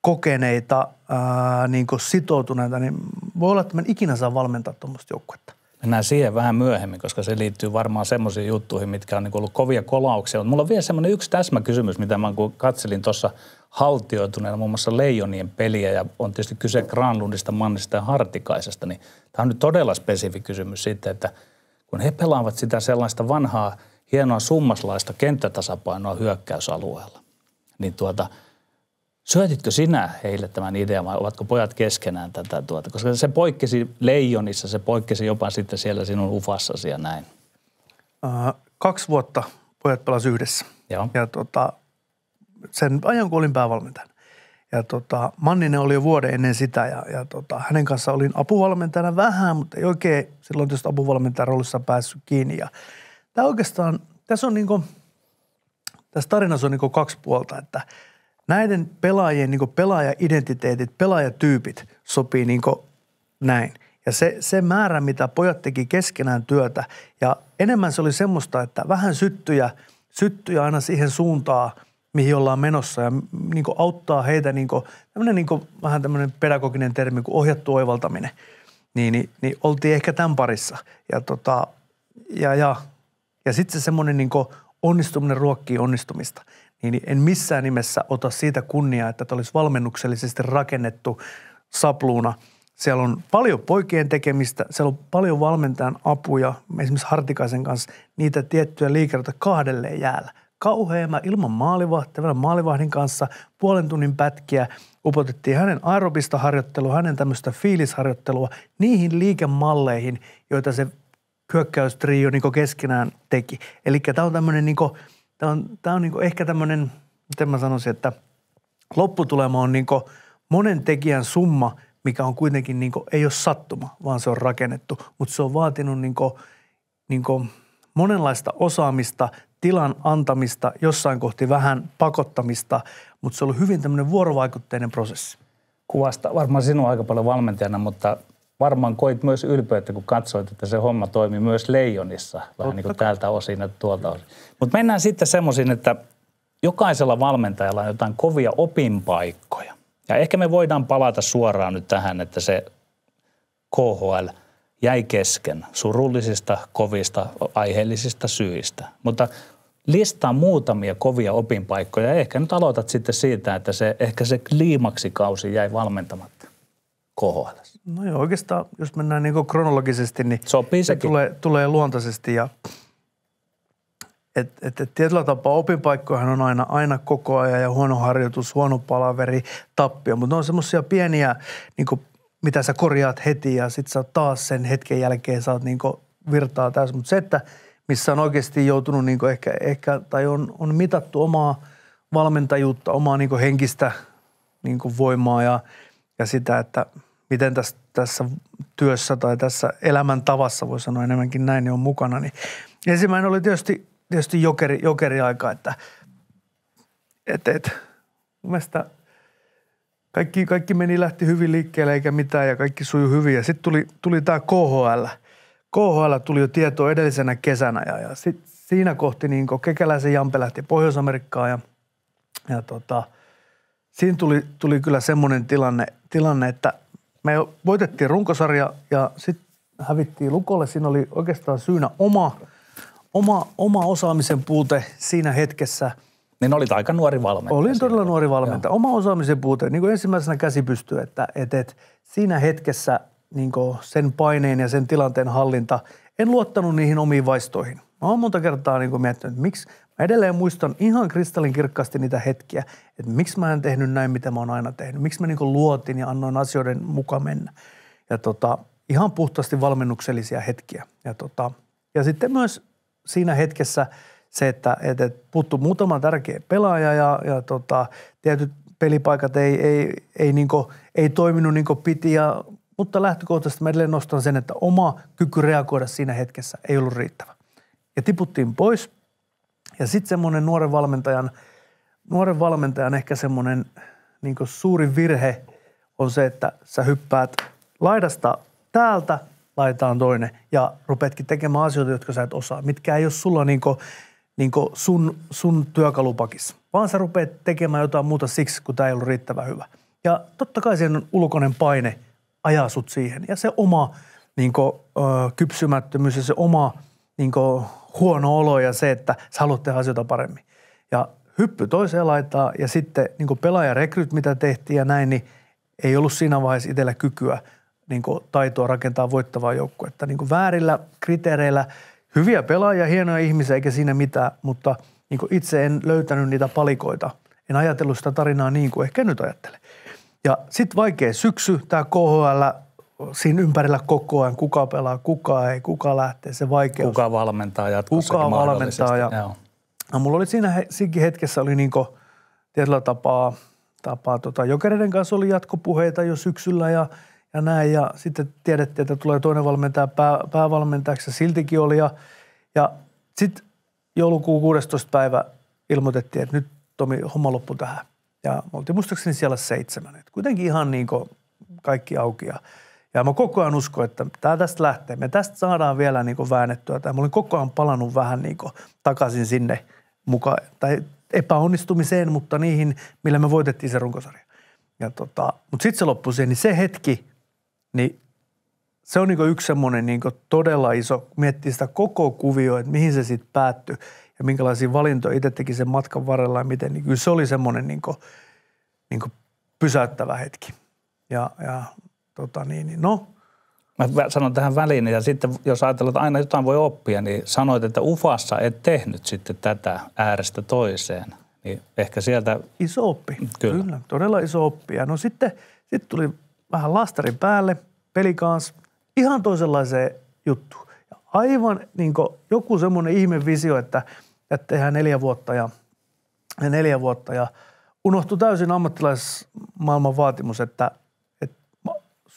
kokeneita, ää, niin kuin sitoutuneita, niin voi olla, että mä en ikinä saa valmentaa tuommoista joukkuetta. Mennään siihen vähän myöhemmin, koska se liittyy varmaan semmoisiin juttuihin, mitkä on niin ollut kovia kolauksia. Mutta mulla on vielä semmoinen yksi täsmäkysymys, mitä mä kun katselin tuossa haltioituneena muun muassa Leijonien peliä, ja on tietysti kyse Granlundista, Mannista ja Hartikaisesta, niin tämä on nyt todella spesifi kysymys siitä, että kun he pelaavat sitä sellaista vanhaa, hienoa summaslaista kenttätasapainoa hyökkäysalueella, niin tuota – Syötitkö sinä heille tämän idean vai ovatko pojat keskenään tätä tuota? Koska se poikkesi leijonissa, se poikkesi jopa sitten siellä sinun ufassasi ja näin. Äh, kaksi vuotta pojat pelasivat yhdessä. Joo. Ja tota, sen ajan, kun olin päävalmentajana. Ja tota, Manninen oli jo vuoden ennen sitä ja, ja tota, hänen kanssa olin apuvalmentajana vähän, mutta ei oikein silloin tietysti apuvalmentajan roolissa päässyt kiinni. Ja tämä oikeastaan, tässä on niin kuin, tässä tarinassa on niin kaksi puolta, että – näiden pelaajien niin pelaaja-identiteetit, pelaajatyypit sopii niin näin. Ja se, se määrä, mitä pojat teki keskenään työtä, ja enemmän se oli semmoista, että vähän syttyjä, syttyjä aina siihen suuntaan, mihin ollaan menossa ja niin auttaa heitä, niin kuin, tämmöinen, niin kuin, vähän tämmöinen pedagoginen termi kuin ohjattu oivaltaminen, niin, niin, niin oltiin ehkä tämän parissa. Ja, tota, ja, ja, ja sitten se semmoinen niin onnistuminen ruokkii onnistumista – niin en missään nimessä ota siitä kunniaa, että tämä olisi valmennuksellisesti rakennettu sapluuna. Siellä on paljon poikien tekemistä, siellä on paljon valmentajan apuja, esimerkiksi Hartikaisen kanssa niitä tiettyjä liikeroita kahdelle jäällä. Kauheema ilman maalivahtia, maalivahdin kanssa puolen tunnin pätkiä – upotettiin hänen aerobista harjoittelua, hänen tämmöistä fiilisharjoittelua niihin liikemalleihin, joita se hyökkäystrio niin keskenään teki. Eli tämä on tämmöinen niin Tämä on, tämä on niin ehkä tämmöinen, miten mä sanoisin, että lopputulema on niin monen tekijän summa, mikä on kuitenkin niin kuin, ei ole sattuma, vaan se on rakennettu. Mutta se on vaatinut niin kuin, niin kuin monenlaista osaamista, tilan antamista, jossain kohti vähän pakottamista, mutta se on ollut hyvin tämmöinen vuorovaikutteinen prosessi kuvasta varmaan sinua aika paljon valmentajana, mutta varmaan koit myös ylpeyttä, kun katsoit, että se homma toimi myös leijonissa, vähän Otta. niin kuin täältä osin ja tuolta osin. Mutta mennään sitten semmoisiin, että jokaisella valmentajalla on jotain kovia opinpaikkoja. Ja ehkä me voidaan palata suoraan nyt tähän, että se KHL jäi kesken surullisista, kovista, aiheellisista syistä. Mutta listaa muutamia kovia opinpaikkoja. Ehkä nyt aloitat sitten siitä, että se, ehkä se kliimaksikausi jäi valmentamatta. KHL. No joo, oikeastaan, jos mennään niin kronologisesti, niin Sopii se tulee, tulee luontaisesti ja et, et, et tietyllä tapaa opinpaikkoja on aina, aina koko ajan ja huono harjoitus, huono palaveri, tappio, mutta ne on semmoisia pieniä, niin kuin, mitä sä korjaat heti ja sit sä taas sen hetken jälkeen saat niin virtaa tässä, Mutta se, että missä on oikeasti joutunut niin ehkä, ehkä, tai on, on mitattu omaa valmentajuutta, omaa niin henkistä niin voimaa ja – ja sitä, että miten tässä, tässä työssä tai tässä elämäntavassa, voi sanoa enemmänkin näin, niin on mukana. Niin ensimmäinen oli tietysti, tietysti jokeri, jokeriaika, että et, et, mielestä kaikki, kaikki meni lähti hyvin liikkeelle eikä mitään ja kaikki sujuu hyvin. Ja sitten tuli, tuli tämä KHL. KHL tuli jo tietoa edellisenä kesänä ja, ja sit siinä kohti niin Kekäläisen Jampe lähti Pohjois-Amerikkaan ja, ja tota – siinä tuli, tuli kyllä semmoinen tilanne, tilanne, että me voitettiin runkosarja ja sitten hävittiin Lukolle. Siinä oli oikeastaan syynä oma, oma, oma osaamisen puute siinä hetkessä. Niin olit aika nuori valmentaja. Olin todella nuori valmentaja. Joo. Oma osaamisen puute, niin kuin ensimmäisenä käsi pystyy, että, että, että siinä hetkessä niin sen paineen ja sen tilanteen hallinta, en luottanut niihin omiin vaistoihin. Mä oon monta kertaa niin miettinyt, että miksi Mä edelleen muistan ihan kristallin kirkkaasti niitä hetkiä, että miksi mä en tehnyt näin, mitä mä oon aina tehnyt. Miksi mä niin luotin ja annoin asioiden muka mennä. Ja tota, ihan puhtaasti valmennuksellisia hetkiä. Ja, tota, ja sitten myös siinä hetkessä se, että, että puuttu muutama tärkeä pelaaja ja, ja tota, tietyt pelipaikat ei, ei, ei, niin kuin, ei toiminut niin kuin piti. Ja, mutta lähtökohtaisesti mä edelleen nostan sen, että oma kyky reagoida siinä hetkessä ei ollut riittävä. Ja tiputtiin pois – ja sitten semmoinen nuoren valmentajan, nuoren valmentajan ehkä semmoinen niin suuri virhe on se, että sä hyppäät laidasta täältä laitaan toinen ja rupeatkin tekemään asioita, jotka sä et osaa, mitkä ei ole sulla niin kuin, niin kuin sun, sun työkalupakissa, vaan sä rupeat tekemään jotain muuta siksi, kun tämä ei ollut riittävän hyvä. Ja totta kai sen ulkoinen paine ajaa sut siihen ja se oma niin kuin, ö, kypsymättömyys ja se oma niin kuin, huono olo ja se, että sä haluat tehdä asioita paremmin. Ja hyppy toiseen laitaan ja sitten niin pelaajarekryt, mitä tehtiin ja näin, niin ei ollut siinä vaiheessa itsellä kykyä niin taitoa rakentaa voittavaa joukkuetta. Niin väärillä kriteereillä hyviä pelaajia, hienoja ihmisiä eikä siinä mitään, mutta niin itse en löytänyt niitä palikoita. En ajatellut sitä tarinaa niin kuin ehkä nyt ajattelen. Ja sitten vaikea syksy, tämä KHL siinä ympärillä koko ajan, kuka pelaa, kuka ei, kuka lähtee, se vaikeus. Kuka valmentaa jatkossa Kuka valmentaa ja, Ja no, mulla oli siinä he, hetkessä oli niinku tietyllä tapaa, tapaa tota, jokereiden kanssa oli jatkopuheita jo syksyllä ja, ja näin ja sitten tiedettiin, että tulee toinen valmentaja pää, päävalmentajaksi siltikin oli ja, ja sitten joulukuun 16. päivä ilmoitettiin, että nyt Tomi homma loppu tähän. Ja me oltiin muistaakseni siellä seitsemän. Et kuitenkin ihan niin kaikki auki. Ja ja mä koko ajan uskon, että tämä tästä lähtee. Me tästä saadaan vielä niin kuin väännettyä. Tämä. Mä olin koko ajan palannut vähän niin kuin takaisin sinne mukaan, tai epäonnistumiseen, mutta niihin, millä me voitettiin se runkosarja. Ja tota, mutta sitten se loppui siihen, niin se hetki, niin se on niin yksi semmoinen niinku todella iso, miettii sitä koko kuvioa, että mihin se sitten päättyi ja minkälaisia valintoja itse teki sen matkan varrella ja miten, niin kyllä se oli semmoinen niin kuin niinku pysäyttävä hetki. Ja, ja tota niin, niin, no. Mä sanon tähän väliin ja sitten jos ajatellaan, että aina jotain voi oppia, niin sanoit, että Ufassa et tehnyt sitten tätä äärestä toiseen. Niin ehkä sieltä... Iso oppi, kyllä. kyllä todella iso oppi. Ja no sitten sit tuli vähän lastarin päälle, peli kanssa, ihan toisenlaiseen juttuun. Ja aivan niin joku semmoinen ihmevisio, että, että tehdään neljä vuotta ja, ja neljä vuotta ja unohtui täysin ammattilaismaailman vaatimus, että –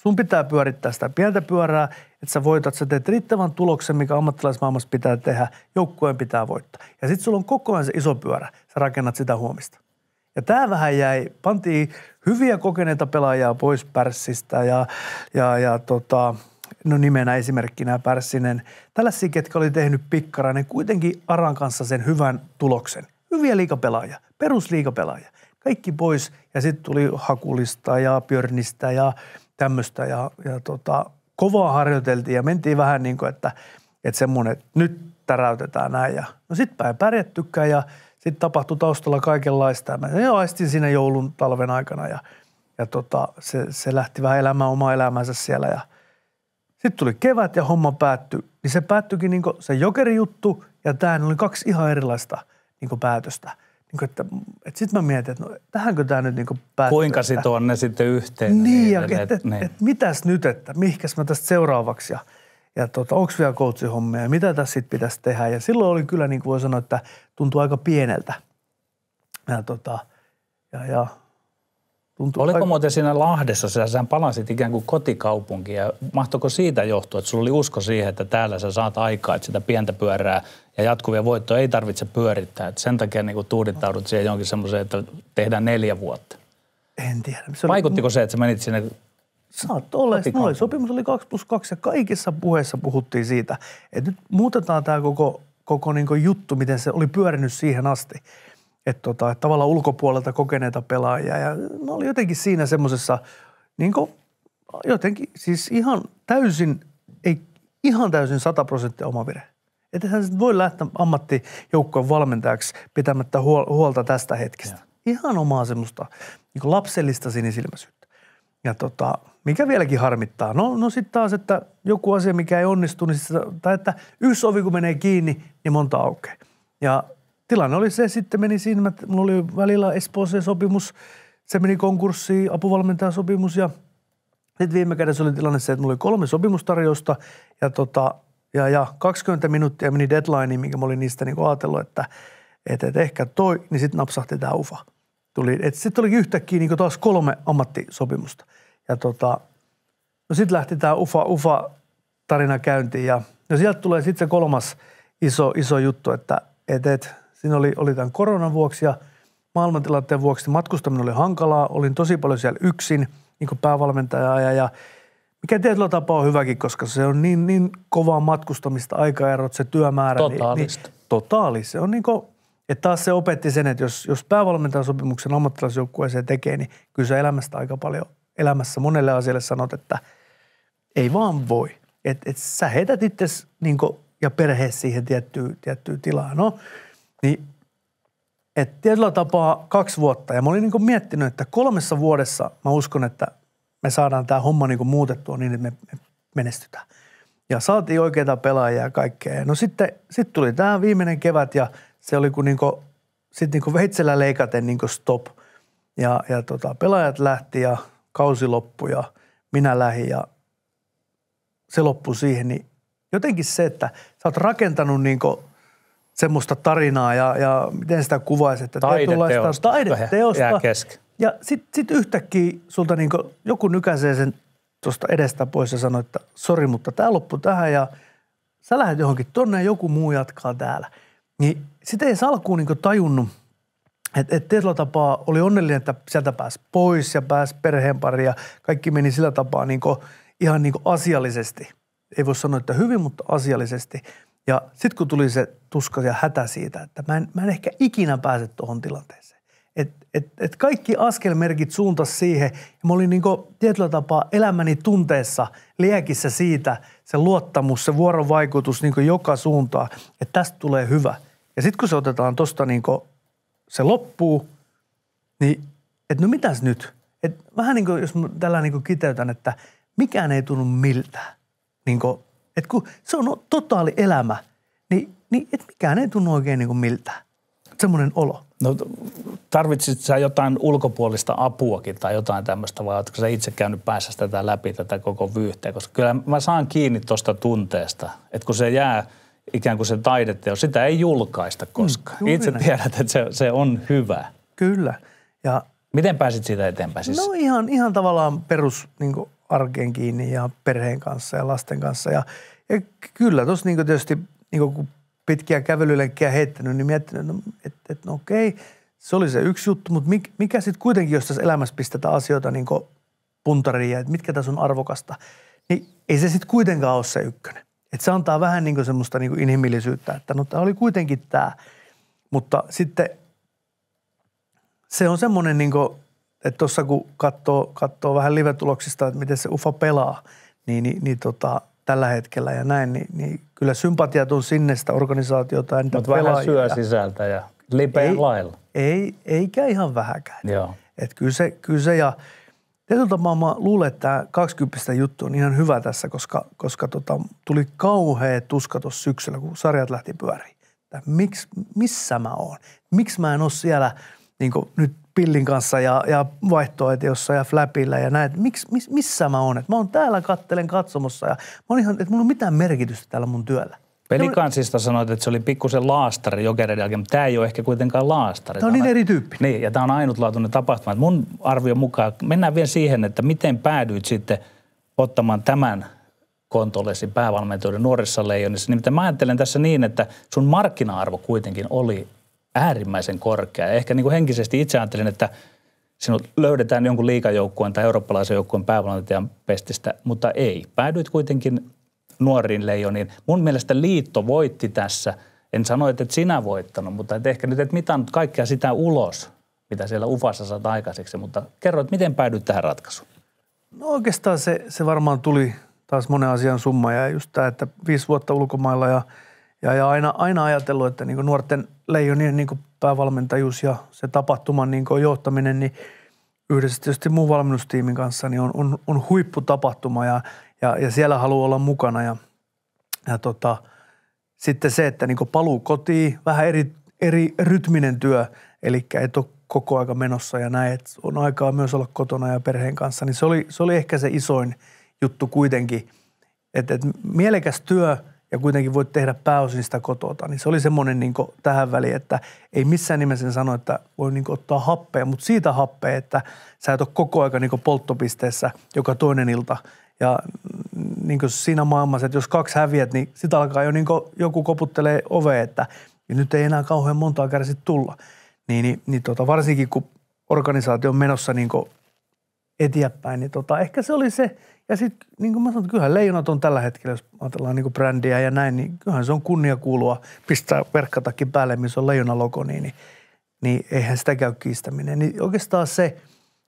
Sun pitää pyörittää sitä pientä pyörää, että sä voitat, sä teet riittävän tuloksen, mikä ammattilaismaailmassa pitää tehdä, joukkueen pitää voittaa. Ja sitten sulla on koko ajan se iso pyörä, sä rakennat sitä huomista. Ja tämä vähän jäi, pantiin hyviä kokeneita pelaajia pois pärssistä ja, ja, ja tota, no nimenä esimerkkinä Pärssinen. Tällaisia, ketkä oli tehnyt pikkarainen, kuitenkin Aran kanssa sen hyvän tuloksen. Hyviä liikapelaajia, perusliikapelaajia. Kaikki pois ja sitten tuli Hakulista ja Björnistä ja tämmöistä ja, ja tota, kovaa harjoiteltiin ja mentiin vähän niin kuin, että, että semmoinen, että nyt täräytetään näin ja no sitpä ei pärjättykään ja sitten tapahtui taustalla kaikenlaista ja mä jo aistin siinä joulun talven aikana ja, ja tota, se, se, lähti vähän elämään omaa elämänsä siellä ja sitten tuli kevät ja homma päättyi. Niin se päättyikin niin se jokerijuttu ja tämä oli kaksi ihan erilaista niin päätöstä – niin että, että sitten mä mietin, että no, tähänkö tämä nyt niin päättyy. Kuinka sitoa ne sitten yhteen? Niin, niin ja että et, et, niin. et, mitäs nyt, että mihkäs mä tästä seuraavaksi ja, ja tota, onko vielä koutsihommia ja mitä tässä sitten pitäisi tehdä. Ja silloin oli kyllä, niin kuin voi sanoa, että tuntui aika pieneltä. Ja, tota, ja, ja Tuntuu Oliko aika... muuten siinä Lahdessa, sä, sä palasit ikään kuin kotikaupunkiin ja mahtoiko siitä johtua, että sulla oli usko siihen, että täällä sä saat aikaa, että sitä pientä pyörää ja jatkuvia voittoja ei tarvitse pyörittää. Että sen takia niin tuudittaudut siihen jonkin semmoiseen, että tehdään neljä vuotta. En tiedä. Se oli... Vaikuttiko se, että sä menit sinne Saat olla. Oli. sopimus oli 2 plus 2 ja kaikissa puheissa puhuttiin siitä, että nyt muutetaan tämä koko, koko niin juttu, miten se oli pyörinyt siihen asti että tota, et tavallaan ulkopuolelta kokeneita pelaajia. Ja mä oli jotenkin siinä semmoisessa, niin jotenkin siis ihan täysin, ei ihan täysin 100 prosenttia oma vire. Että hän voi lähteä ammattijoukkojen valmentajaksi pitämättä huolta tästä hetkestä. Ja. Ihan omaa semmoista niin lapsellista sinisilmäisyyttä. Ja tota, mikä vieläkin harmittaa? No, no sitten taas, että joku asia, mikä ei onnistu, niin sit, tai että yksi ovi kun menee kiinni, niin monta aukeaa. Ja tilanne oli se, sitten meni siinä, että mulla oli välillä Espooseen-sopimus, se meni konkurssiin, sopimus ja sitten viime kädessä oli tilanne se, että mulla oli kolme sopimustarjousta ja, tota, ja, ja 20 minuuttia meni deadline, minkä mä olin niistä niin ajatellut, että, että, että ehkä toi, niin sitten napsahti tämä ufa. Tuli, sitten tulikin yhtäkkiä niin taas kolme ammattisopimusta. Ja tota, no sitten lähti tämä ufa, ufa tarina käyntiin ja ja no sieltä tulee sitten se kolmas iso, iso juttu, että et, et, Siinä oli, oli tämän koronan vuoksi ja maailmantilanteen vuoksi matkustaminen oli hankalaa. Olin tosi paljon siellä yksin niin päävalmentajaa ja, ja mikä tietyllä tapaa on hyväkin, koska se on niin, niin kovaa matkustamista, aikaerot, se työmäärä. Totaalista. Niin, niin, totaalista. Se on niin kuin, että taas se opetti sen, että jos, jos päävalmentajasopimuksen ammattilaisjoukkueeseen tekee, niin kyllä se elämästä aika paljon, elämässä monelle asialle sanot, että ei vaan voi. Että et sä heität itse niin ja perhe siihen tiettyyn, tiettyyn tilaan. No, niin, et tietyllä tapaa kaksi vuotta. Ja mä olin niinku miettinyt, että kolmessa vuodessa mä uskon, että me saadaan tämä homma niin muutettua niin, että me, menestytään. Ja saatiin oikeita pelaajia ja kaikkea. No sitten sit tuli tämä viimeinen kevät ja se oli kuin, niin kuin sit niin veitsellä leikaten niin stop. Ja, ja tota, pelaajat lähti ja kausi loppui ja minä lähdin ja se loppui siihen. Niin jotenkin se, että sä oot rakentanut niin semmoista tarinaa ja, ja miten sitä kuvaisi, että taideteosta, taideteosta Ja sitten sit yhtäkkiä sulta niin joku nykäisee sen tuosta edestä pois ja sanoo, että sori, mutta tämä loppu tähän ja sä lähdet johonkin tonne ja joku muu jatkaa täällä. Niin sitä ei salkuun niin tajunnut, että et tietyllä tapaa oli onnellinen, että sieltä pääsi pois ja pääsi perheen pariin ja kaikki meni sillä tapaa niin kuin, ihan niin asiallisesti. Ei voi sanoa, että hyvin, mutta asiallisesti – ja sitten kun tuli se tuska ja hätä siitä, että mä en, mä en ehkä ikinä pääse tuohon tilanteeseen. Et, et, et kaikki askelmerkit suuntas siihen. Ja mä olin niin tietyllä tapaa elämäni tunteessa liekissä siitä, se luottamus, se vuorovaikutus niin joka suuntaan, että tästä tulee hyvä. Ja sitten kun se otetaan tuosta, niin se loppuu, niin että no mitäs nyt? Et vähän niin kuin, jos mä tällä niin kiteytän, että mikään ei tunnu miltä. Niin kuin et kun se on totaali elämä, niin, niin et mikään ei tunnu oikein niin kuin miltään. Semmoinen olo. No tarvitsit sä jotain ulkopuolista apuakin tai jotain tämmöistä vai oletko sä itse käynyt päässä tätä läpi tätä koko vyyhteä? Koska kyllä mä saan kiinni tuosta tunteesta, että kun se jää ikään kuin se taideteos, sitä ei julkaista koskaan. Mm, itse näin. tiedät, että se, se on hyvä. Kyllä. Ja Miten pääsit siitä eteenpäin? Siis? No ihan, ihan tavallaan perus niin kuin, arkeen kiinni ja perheen kanssa ja lasten kanssa. Ja, ja kyllä tuossa niin tietysti niin kun pitkiä kävelylenkkiä heittänyt, niin miettinyt, no, että et, no okei, se oli se yksi juttu, mutta mikä, mikä sitten kuitenkin, jos tässä elämässä pistetään asioita niin puntariin ja että mitkä tässä on arvokasta, niin ei se sitten kuitenkaan ole se ykkönen. Et se antaa vähän niin semmoista niin inhimillisyyttä, että no tämä oli kuitenkin tämä. Mutta sitten se on semmoinen niin kuin, että tuossa kun katsoo, katsoo vähän live-tuloksista, että miten se Ufa pelaa, niin, niin, niin tota, tällä hetkellä ja näin, niin, niin kyllä sympatiat on sinne sitä organisaatiota Mutta vähän syö sisältä ja lipeä lailla. Ei, eikä ihan vähäkään. Joo. Et kyllä se, kyllä se ja tietyllä mä, mä luulen, että tämä 20 juttu on ihan hyvä tässä, koska, koska tota, tuli kauhea tuska tuossa syksyllä, kun sarjat lähti pyöriin. Miksi, missä mä oon? Miksi mä en ole siellä niin kuin, nyt pillin kanssa ja, ja vaihtoehtiossa ja flapilla ja näin, että miss, missä mä oon. Että mä oon täällä kattelen katsomossa ja mä oon ihan, että mulla on mitään merkitystä täällä mun työllä. Pelikansista sanoit, että se oli pikkusen laastari jokereiden jälkeen, mutta tämä ei ole ehkä kuitenkaan laastari. Tämä on niin eri tyyppi. Niin, ja tämä on ainutlaatuinen tapahtuma. mun arvion mukaan, mennään vielä siihen, että miten päädyit sitten ottamaan tämän kontollesi päävalmentajuuden nuorissa leijonissa. Nimittäin mä ajattelen tässä niin, että sun markkina-arvo kuitenkin oli äärimmäisen korkea. Ja ehkä niin kuin henkisesti itse ajattelin, että sinut löydetään jonkun liikajoukkueen tai eurooppalaisen joukkueen päävalmentajan pestistä, mutta ei. Päädyit kuitenkin nuoriin leijoniin. Mun mielestä liitto voitti tässä. En sano, että et sinä voittanut, mutta et ehkä nyt et mitannut kaikkea sitä ulos, mitä siellä Ufassa saat aikaiseksi. Mutta kerro, että miten päädyit tähän ratkaisuun? No oikeastaan se, se varmaan tuli taas monen asian summa ja just tämä, että viisi vuotta ulkomailla ja, ja, ja aina, aina ajatellut, että niin nuorten, Leijonien niin päävalmentajuus ja se tapahtuman niin kuin johtaminen, niin yhdessä tietysti muun valmennustiimin kanssa, niin on, on, on huipputapahtuma ja, ja, ja siellä haluaa olla mukana. Ja, ja tota, sitten se, että niin paluu kotiin, vähän eri, eri rytminen työ, eli et ole koko aika menossa ja näin, että on aikaa myös olla kotona ja perheen kanssa, niin se oli, se oli ehkä se isoin juttu kuitenkin, että et mielekäs työ – ja kuitenkin voit tehdä pääosin sitä kotota. Niin se oli semmoinen niin tähän väliin, että ei missään nimessä sano, että voi niin ottaa happea, mutta siitä happea, että sä et ole koko ajan niin polttopisteessä joka toinen ilta. Ja niin siinä maailmassa, että jos kaksi häviät, niin sitä alkaa jo niin joku koputtelee ovea, että nyt ei enää kauhean montaa kärsit tulla. Niin, niin, niin tota, varsinkin kun organisaatio on menossa niin eteenpäin, niin tota, ehkä se oli se – ja sitten niin kuin mä sanon, kyllähän leijonat on tällä hetkellä, jos ajatellaan niin brändiä ja näin, niin kyllähän se on kunnia kuulua pistää verkkatakin päälle, missä on leijonalogo, niin, niin, niin eihän sitä käy kiistäminen. Niin oikeastaan se –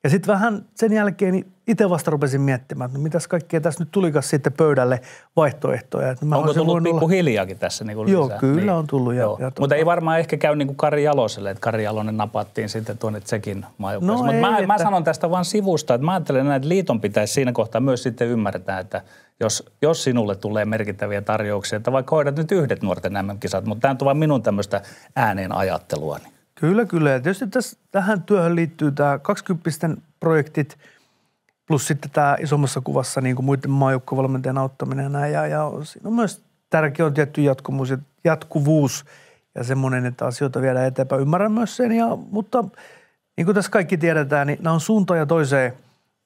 ja sitten vähän sen jälkeen niin itse vasta rupesin miettimään, että mitäs kaikkea tässä nyt tulikas sitten pöydälle vaihtoehtoja. Että mä Onko tullut pikkuhiljaakin olla... tässä niin kuin Joo, lisää. kyllä niin. on tullut. Ja, ja tuota... Mutta ei varmaan ehkä käy niin kuin Kari Jaloselle, että Kari Jalonen napattiin sitten tuonne Tsekin No Mutta ei, mä, että... mä sanon tästä vain sivusta, että mä ajattelen näin, että liiton pitäisi siinä kohtaa myös sitten ymmärtää, että jos, jos sinulle tulee merkittäviä tarjouksia, että vaikka hoidat nyt yhdet nuorten nämä kisat, mutta tämä on vain minun tämmöistä ääneen ajatteluani. Kyllä, kyllä. Ja tietysti tässä, tähän työhön liittyy tämä 20 projektit plus sitten tämä isommassa kuvassa niin kuin muiden maajoukkovalmentajan auttaminen ja, ja, ja siinä on myös tärkeä on tietty jatkuvuus, jatkuvuus ja semmoinen, että asioita viedään eteenpäin. Ymmärrän myös sen, ja, mutta niin kuin tässä kaikki tiedetään, niin nämä on suunta ja toiseen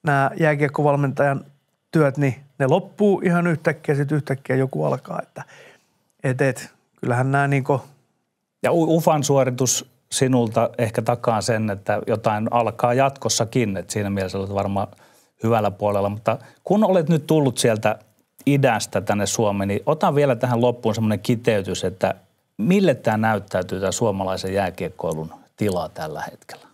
nämä jääkiekkovalmentajan työt, niin ne loppuu ihan yhtäkkiä, sitten yhtäkkiä joku alkaa. Että, et, et, kyllähän nämä niin kuin... Ja Ufan suoritus sinulta ehkä takaa sen, että jotain alkaa jatkossakin, että siinä mielessä olet varmaan hyvällä puolella. Mutta kun olet nyt tullut sieltä idästä tänne Suomeen, niin ota vielä tähän loppuun semmoinen kiteytys, että mille tämä näyttäytyy tämä suomalaisen jääkiekkoilun tila tällä hetkellä?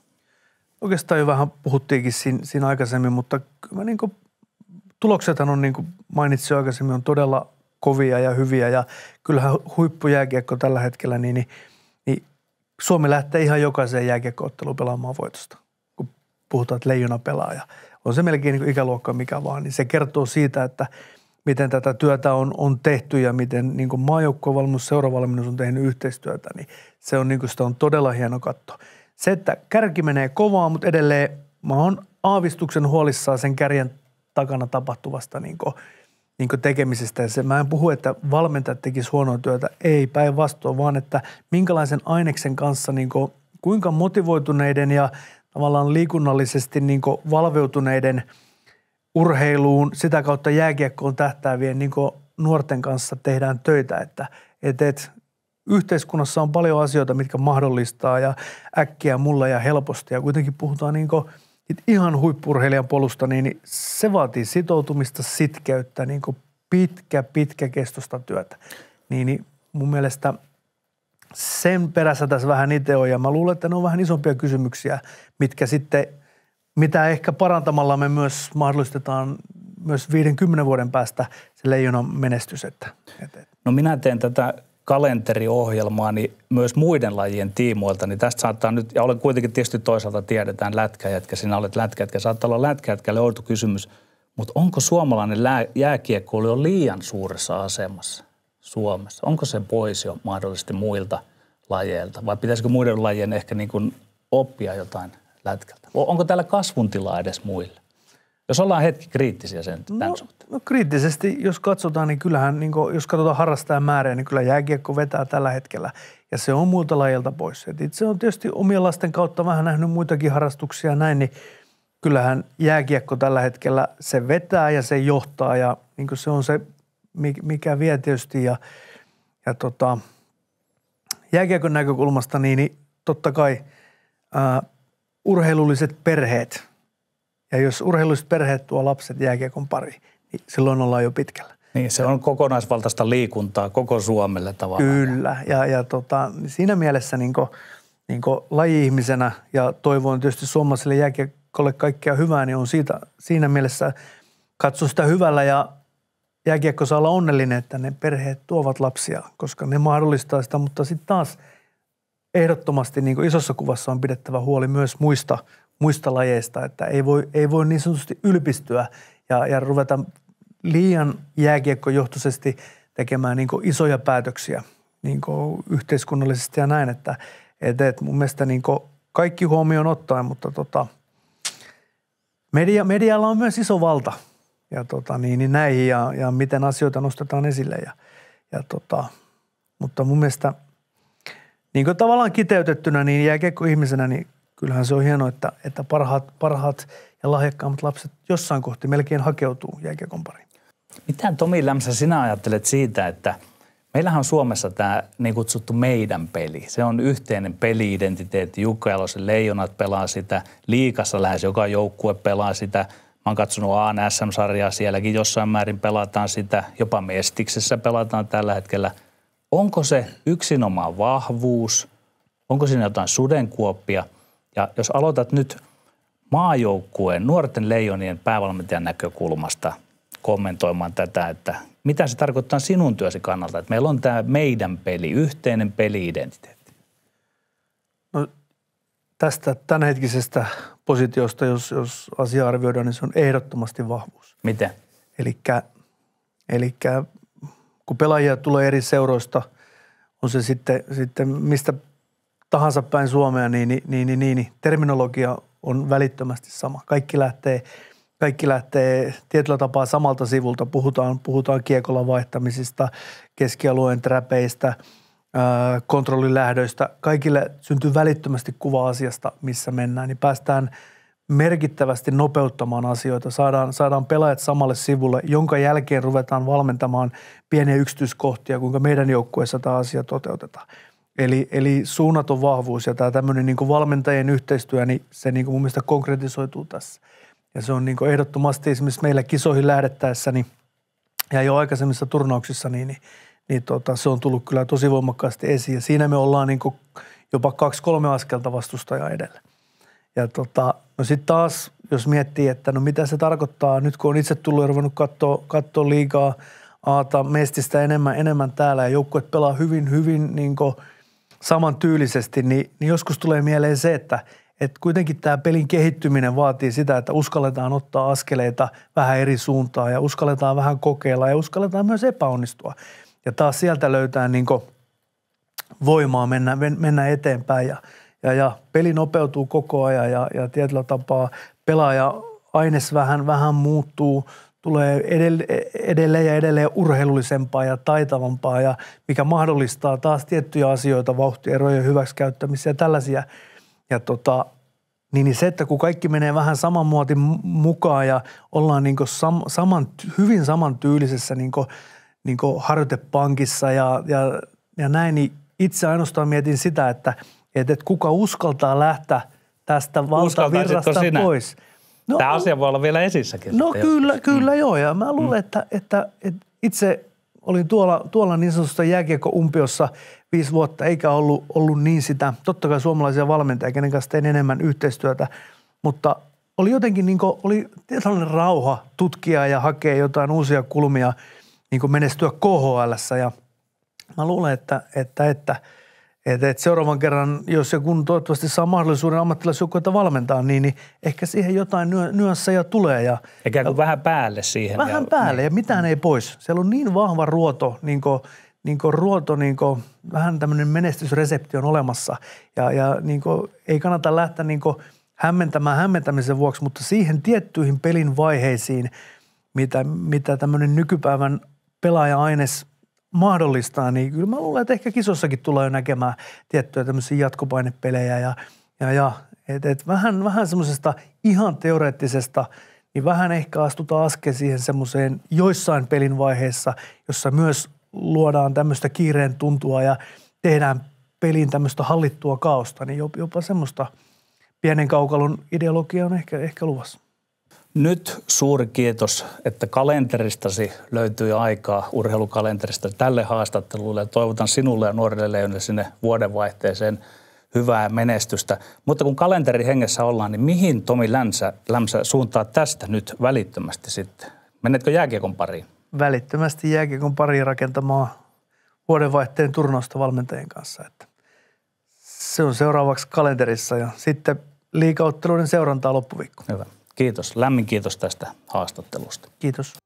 Oikeastaan jo vähän puhuttiinkin siinä, siinä aikaisemmin, mutta kyllä niin kuin, tuloksethan on niin kuin mainitsin aikaisemmin, on todella kovia ja hyviä ja kyllähän huippujääkiekko tällä hetkellä, niin, niin – Suomi lähtee ihan jokaiseen jääkiekkootteluun pelaamaan voitosta. Kun puhutaan, että leijona pelaaja. On se melkein niin ikäluokka mikä vaan, niin se kertoo siitä, että miten tätä työtä on, on tehty ja miten niin kuin maajoukkovalmennus, seuravalmennus on tehnyt yhteistyötä, niin se on, niin kuin, sitä on todella hieno katto. Se, että kärki menee kovaa, mutta edelleen mä oon aavistuksen huolissaan sen kärjen takana tapahtuvasta niin kuin – niin tekemisestä. se, mä en puhu, että valmentajat tekisivät huonoa työtä, ei päinvastoin, vaan että minkälaisen aineksen kanssa, niin kuin, kuinka motivoituneiden ja tavallaan liikunnallisesti niin kuin valveutuneiden urheiluun, sitä kautta jääkiekkoon tähtäävien niin kuin nuorten kanssa tehdään töitä, että et, et, yhteiskunnassa on paljon asioita, mitkä mahdollistaa ja äkkiä mulla ja helposti ja kuitenkin puhutaan niin kuin – niitä ihan huippurheilijan polusta, niin, niin se vaatii sitoutumista, sitkeyttä, niin kuin pitkä, pitkäkestoista työtä. Niin, niin mun mielestä sen perässä tässä vähän itse on ja mä luulen, että ne on vähän isompia kysymyksiä, mitkä sitten, mitä ehkä parantamalla me myös mahdollistetaan myös 50 vuoden päästä se leijonan menestys. Että, että. No minä teen tätä kalenteriohjelmaa niin myös muiden lajien tiimoilta, niin tästä saattaa nyt, ja olen kuitenkin tietysti toisaalta tiedetään lätkäjätkä, sinä olet lätkäjätkä, saattaa olla lätkäjätkälle oltu kysymys, mutta onko suomalainen jo liian suuressa asemassa Suomessa? Onko se pois jo mahdollisesti muilta lajeilta vai pitäisikö muiden lajien ehkä niin kuin oppia jotain lätkältä? Onko täällä kasvuntilaa edes muille? Jos ollaan hetki kriittisiä sen no, tämän no, suhteen. No kriittisesti, jos katsotaan, niin kyllähän, niin kuin, jos katsotaan harrastajan määrää, niin kyllä jääkiekko vetää tällä hetkellä. Ja se on muilta lajilta pois. Et itse on tietysti omien lasten kautta vähän nähnyt muitakin harrastuksia näin, niin kyllähän jääkiekko tällä hetkellä se vetää ja se johtaa ja niin se on se, mikä vie tietysti. Ja, ja tota, jääkiekon näkökulmasta niin, niin totta kai ää, urheilulliset perheet – ja jos urheiluiset perheet tuo lapset jääkiekon pari, niin silloin ollaan jo pitkällä. Niin, se on kokonaisvaltaista liikuntaa koko Suomelle tavallaan. Kyllä, ja, ja tota, siinä mielessä niin kuin, niin kuin laji-ihmisenä ja toivon tietysti suomalaiselle jääkiekolle kaikkea hyvää, niin on siitä, siinä mielessä katso sitä hyvällä ja jääkiekko saa olla onnellinen, että ne perheet tuovat lapsia, koska ne mahdollistaa sitä, mutta sitten taas ehdottomasti niin isossa kuvassa on pidettävä huoli myös muista muista lajeista, että ei voi, ei voi niin sanotusti ylpistyä ja, ja ruveta liian jääkiekkojohtoisesti tekemään niin isoja päätöksiä niin yhteiskunnallisesti ja näin, että et, et mun mielestä niin kaikki huomioon ottaen, mutta tota, media, medialla on myös iso valta ja tota, niin, niin näihin ja, ja, miten asioita nostetaan esille ja, ja tota, mutta mun mielestä niin kuin tavallaan kiteytettynä, niin jääkiekkoihmisenä, niin kyllähän se on hienoa, että, että parhaat, parhaat ja lahjakkaammat lapset jossain kohti melkein hakeutuu jääkiekon pariin. Mitä Tomi Lämsä sinä ajattelet siitä, että meillähän on Suomessa tämä niin kutsuttu meidän peli. Se on yhteinen peliidentiteetti. Jukka Jalosen leijonat pelaa sitä, liikassa lähes joka joukkue pelaa sitä. Mä oon katsonut ANSM-sarjaa, sielläkin jossain määrin pelataan sitä, jopa Mestiksessä pelataan tällä hetkellä. Onko se yksinomaan vahvuus? Onko siinä jotain sudenkuoppia – ja jos aloitat nyt maajoukkueen nuorten leijonien päävalmentajan näkökulmasta kommentoimaan tätä, että mitä se tarkoittaa sinun työsi kannalta, että meillä on tämä meidän peli, yhteinen peliidentiteetti? No, tästä tämänhetkisestä positiosta, jos, jos asia arvioidaan, niin se on ehdottomasti vahvuus. Miten? Eli kun pelaajia tulee eri seuroista, on se sitten, sitten mistä tahansa päin Suomea, niin, niin, niin, niin, niin, niin terminologia on välittömästi sama. Kaikki lähtee, kaikki lähtee tietyllä tapaa samalta sivulta. Puhutaan, puhutaan kiekolla vaihtamisista, keskialueen träpeistä, kontrollilähdöistä. Kaikille syntyy välittömästi kuva asiasta, missä mennään, niin päästään merkittävästi nopeuttamaan asioita. Saadaan, saadaan pelaajat samalle sivulle, jonka jälkeen ruvetaan valmentamaan pieniä yksityiskohtia, kuinka meidän joukkueessa tämä asia toteutetaan – Eli, eli suunnaton vahvuus ja tämä tämmöinen niin kuin valmentajien yhteistyö, niin se niin kuin mun mielestä konkretisoituu tässä. Ja se on niin kuin ehdottomasti esimerkiksi meillä kisoihin lähdettäessä niin, ja jo aikaisemmissa turnauksissa, niin, niin, niin tota, se on tullut kyllä tosi voimakkaasti esiin. Ja siinä me ollaan niin kuin jopa kaksi-kolme askelta vastustaja edellä. Ja tota, no sitten taas, jos miettii, että no mitä se tarkoittaa, nyt kun on itse tullut ja ruvennut katsoa, katsoa liigaa, aata mestistä enemmän, enemmän täällä ja joukkueet pelaa hyvin, hyvin niin kuin – samantyylisesti, niin, niin joskus tulee mieleen se, että et kuitenkin tämä pelin kehittyminen vaatii sitä, että uskalletaan ottaa askeleita vähän eri suuntaan ja uskalletaan vähän kokeilla ja uskalletaan myös epäonnistua. Ja taas sieltä löytää niin voimaa mennä, mennä eteenpäin ja, ja, ja peli nopeutuu koko ajan ja, ja tietyllä tapaa pelaaja aines vähän, vähän muuttuu – tulee edelleen ja edelleen urheilullisempaa ja taitavampaa ja mikä mahdollistaa taas tiettyjä asioita, vauhtierojen hyväksikäyttämisiä ja tällaisia. Ja tota, niin, niin se, että kun kaikki menee vähän saman muotin mukaan ja ollaan niin sam, saman, hyvin samantyylisessä niin kuin, niin kuin harjoitepankissa ja, ja, ja näin, niin itse ainoastaan mietin sitä, että, että, kuka uskaltaa lähteä tästä valtavirrasta pois – No, Tämä asia voi olla vielä esissäkin. No kyllä, joskus. kyllä mm. joo. Ja mä luulen, mm. että, että, että itse olin tuolla, tuolla niin sanotusta jääkiekko-umpiossa viisi vuotta, eikä ollut, ollut niin sitä. Totta kai suomalaisia valmentajia, kenen kanssa tein enemmän yhteistyötä, mutta oli jotenkin niin kuin, oli sellainen rauha tutkia ja hakea jotain uusia kulmia niin menestyä KHL. Ja mä luulen, että, että, että – että että seuraavan kerran, jos se kun toivottavasti saa mahdollisuuden ammattilaisjoukkoita valmentaa, niin, niin ehkä siihen jotain nyansseja tulee. Ja, Ikään kuin ja, vähän päälle siihen. Vähän ja, päälle niin. ja mitään ei pois. Siellä on niin vahva ruoto, niin kuin, niin kuin ruoto, niin kuin, vähän tämmöinen menestysresepti on olemassa. Ja, ja niin kuin, ei kannata lähteä niin kuin, hämmentämään hämmentämisen vuoksi, mutta siihen tiettyihin pelin vaiheisiin, mitä, mitä tämmöinen nykypäivän pelaaja-aines – mahdollistaa, niin kyllä mä luulen, että ehkä kisossakin tulee jo näkemään tiettyjä tämmöisiä jatkopainepelejä ja, ja, ja et, et vähän, vähän semmoisesta ihan teoreettisesta, niin vähän ehkä astutaan askel siihen semmoiseen joissain pelin vaiheessa, jossa myös luodaan tämmöistä kiireen tuntua ja tehdään pelin tämmöistä hallittua kaosta, niin jopa semmoista pienen kaukalon ideologia on ehkä, ehkä luvassa. Nyt suuri kiitos, että kalenteristasi löytyy aikaa, urheilukalenterista tälle haastattelulle. Toivotan sinulle ja nuorille leijonille sinne vuodenvaihteeseen hyvää menestystä. Mutta kun kalenteri hengessä ollaan, niin mihin Tomi Länsä, Länsä suuntaa tästä nyt välittömästi sitten? Menetkö jääkiekon pariin? Välittömästi jääkiekon pariin rakentamaan vuodenvaihteen turnausta valmentajien kanssa. Että se on seuraavaksi kalenterissa ja sitten liikautteluiden seurantaa loppuviikko. Hyvä. Kiitos. Lämmin kiitos tästä haastattelusta. Kiitos.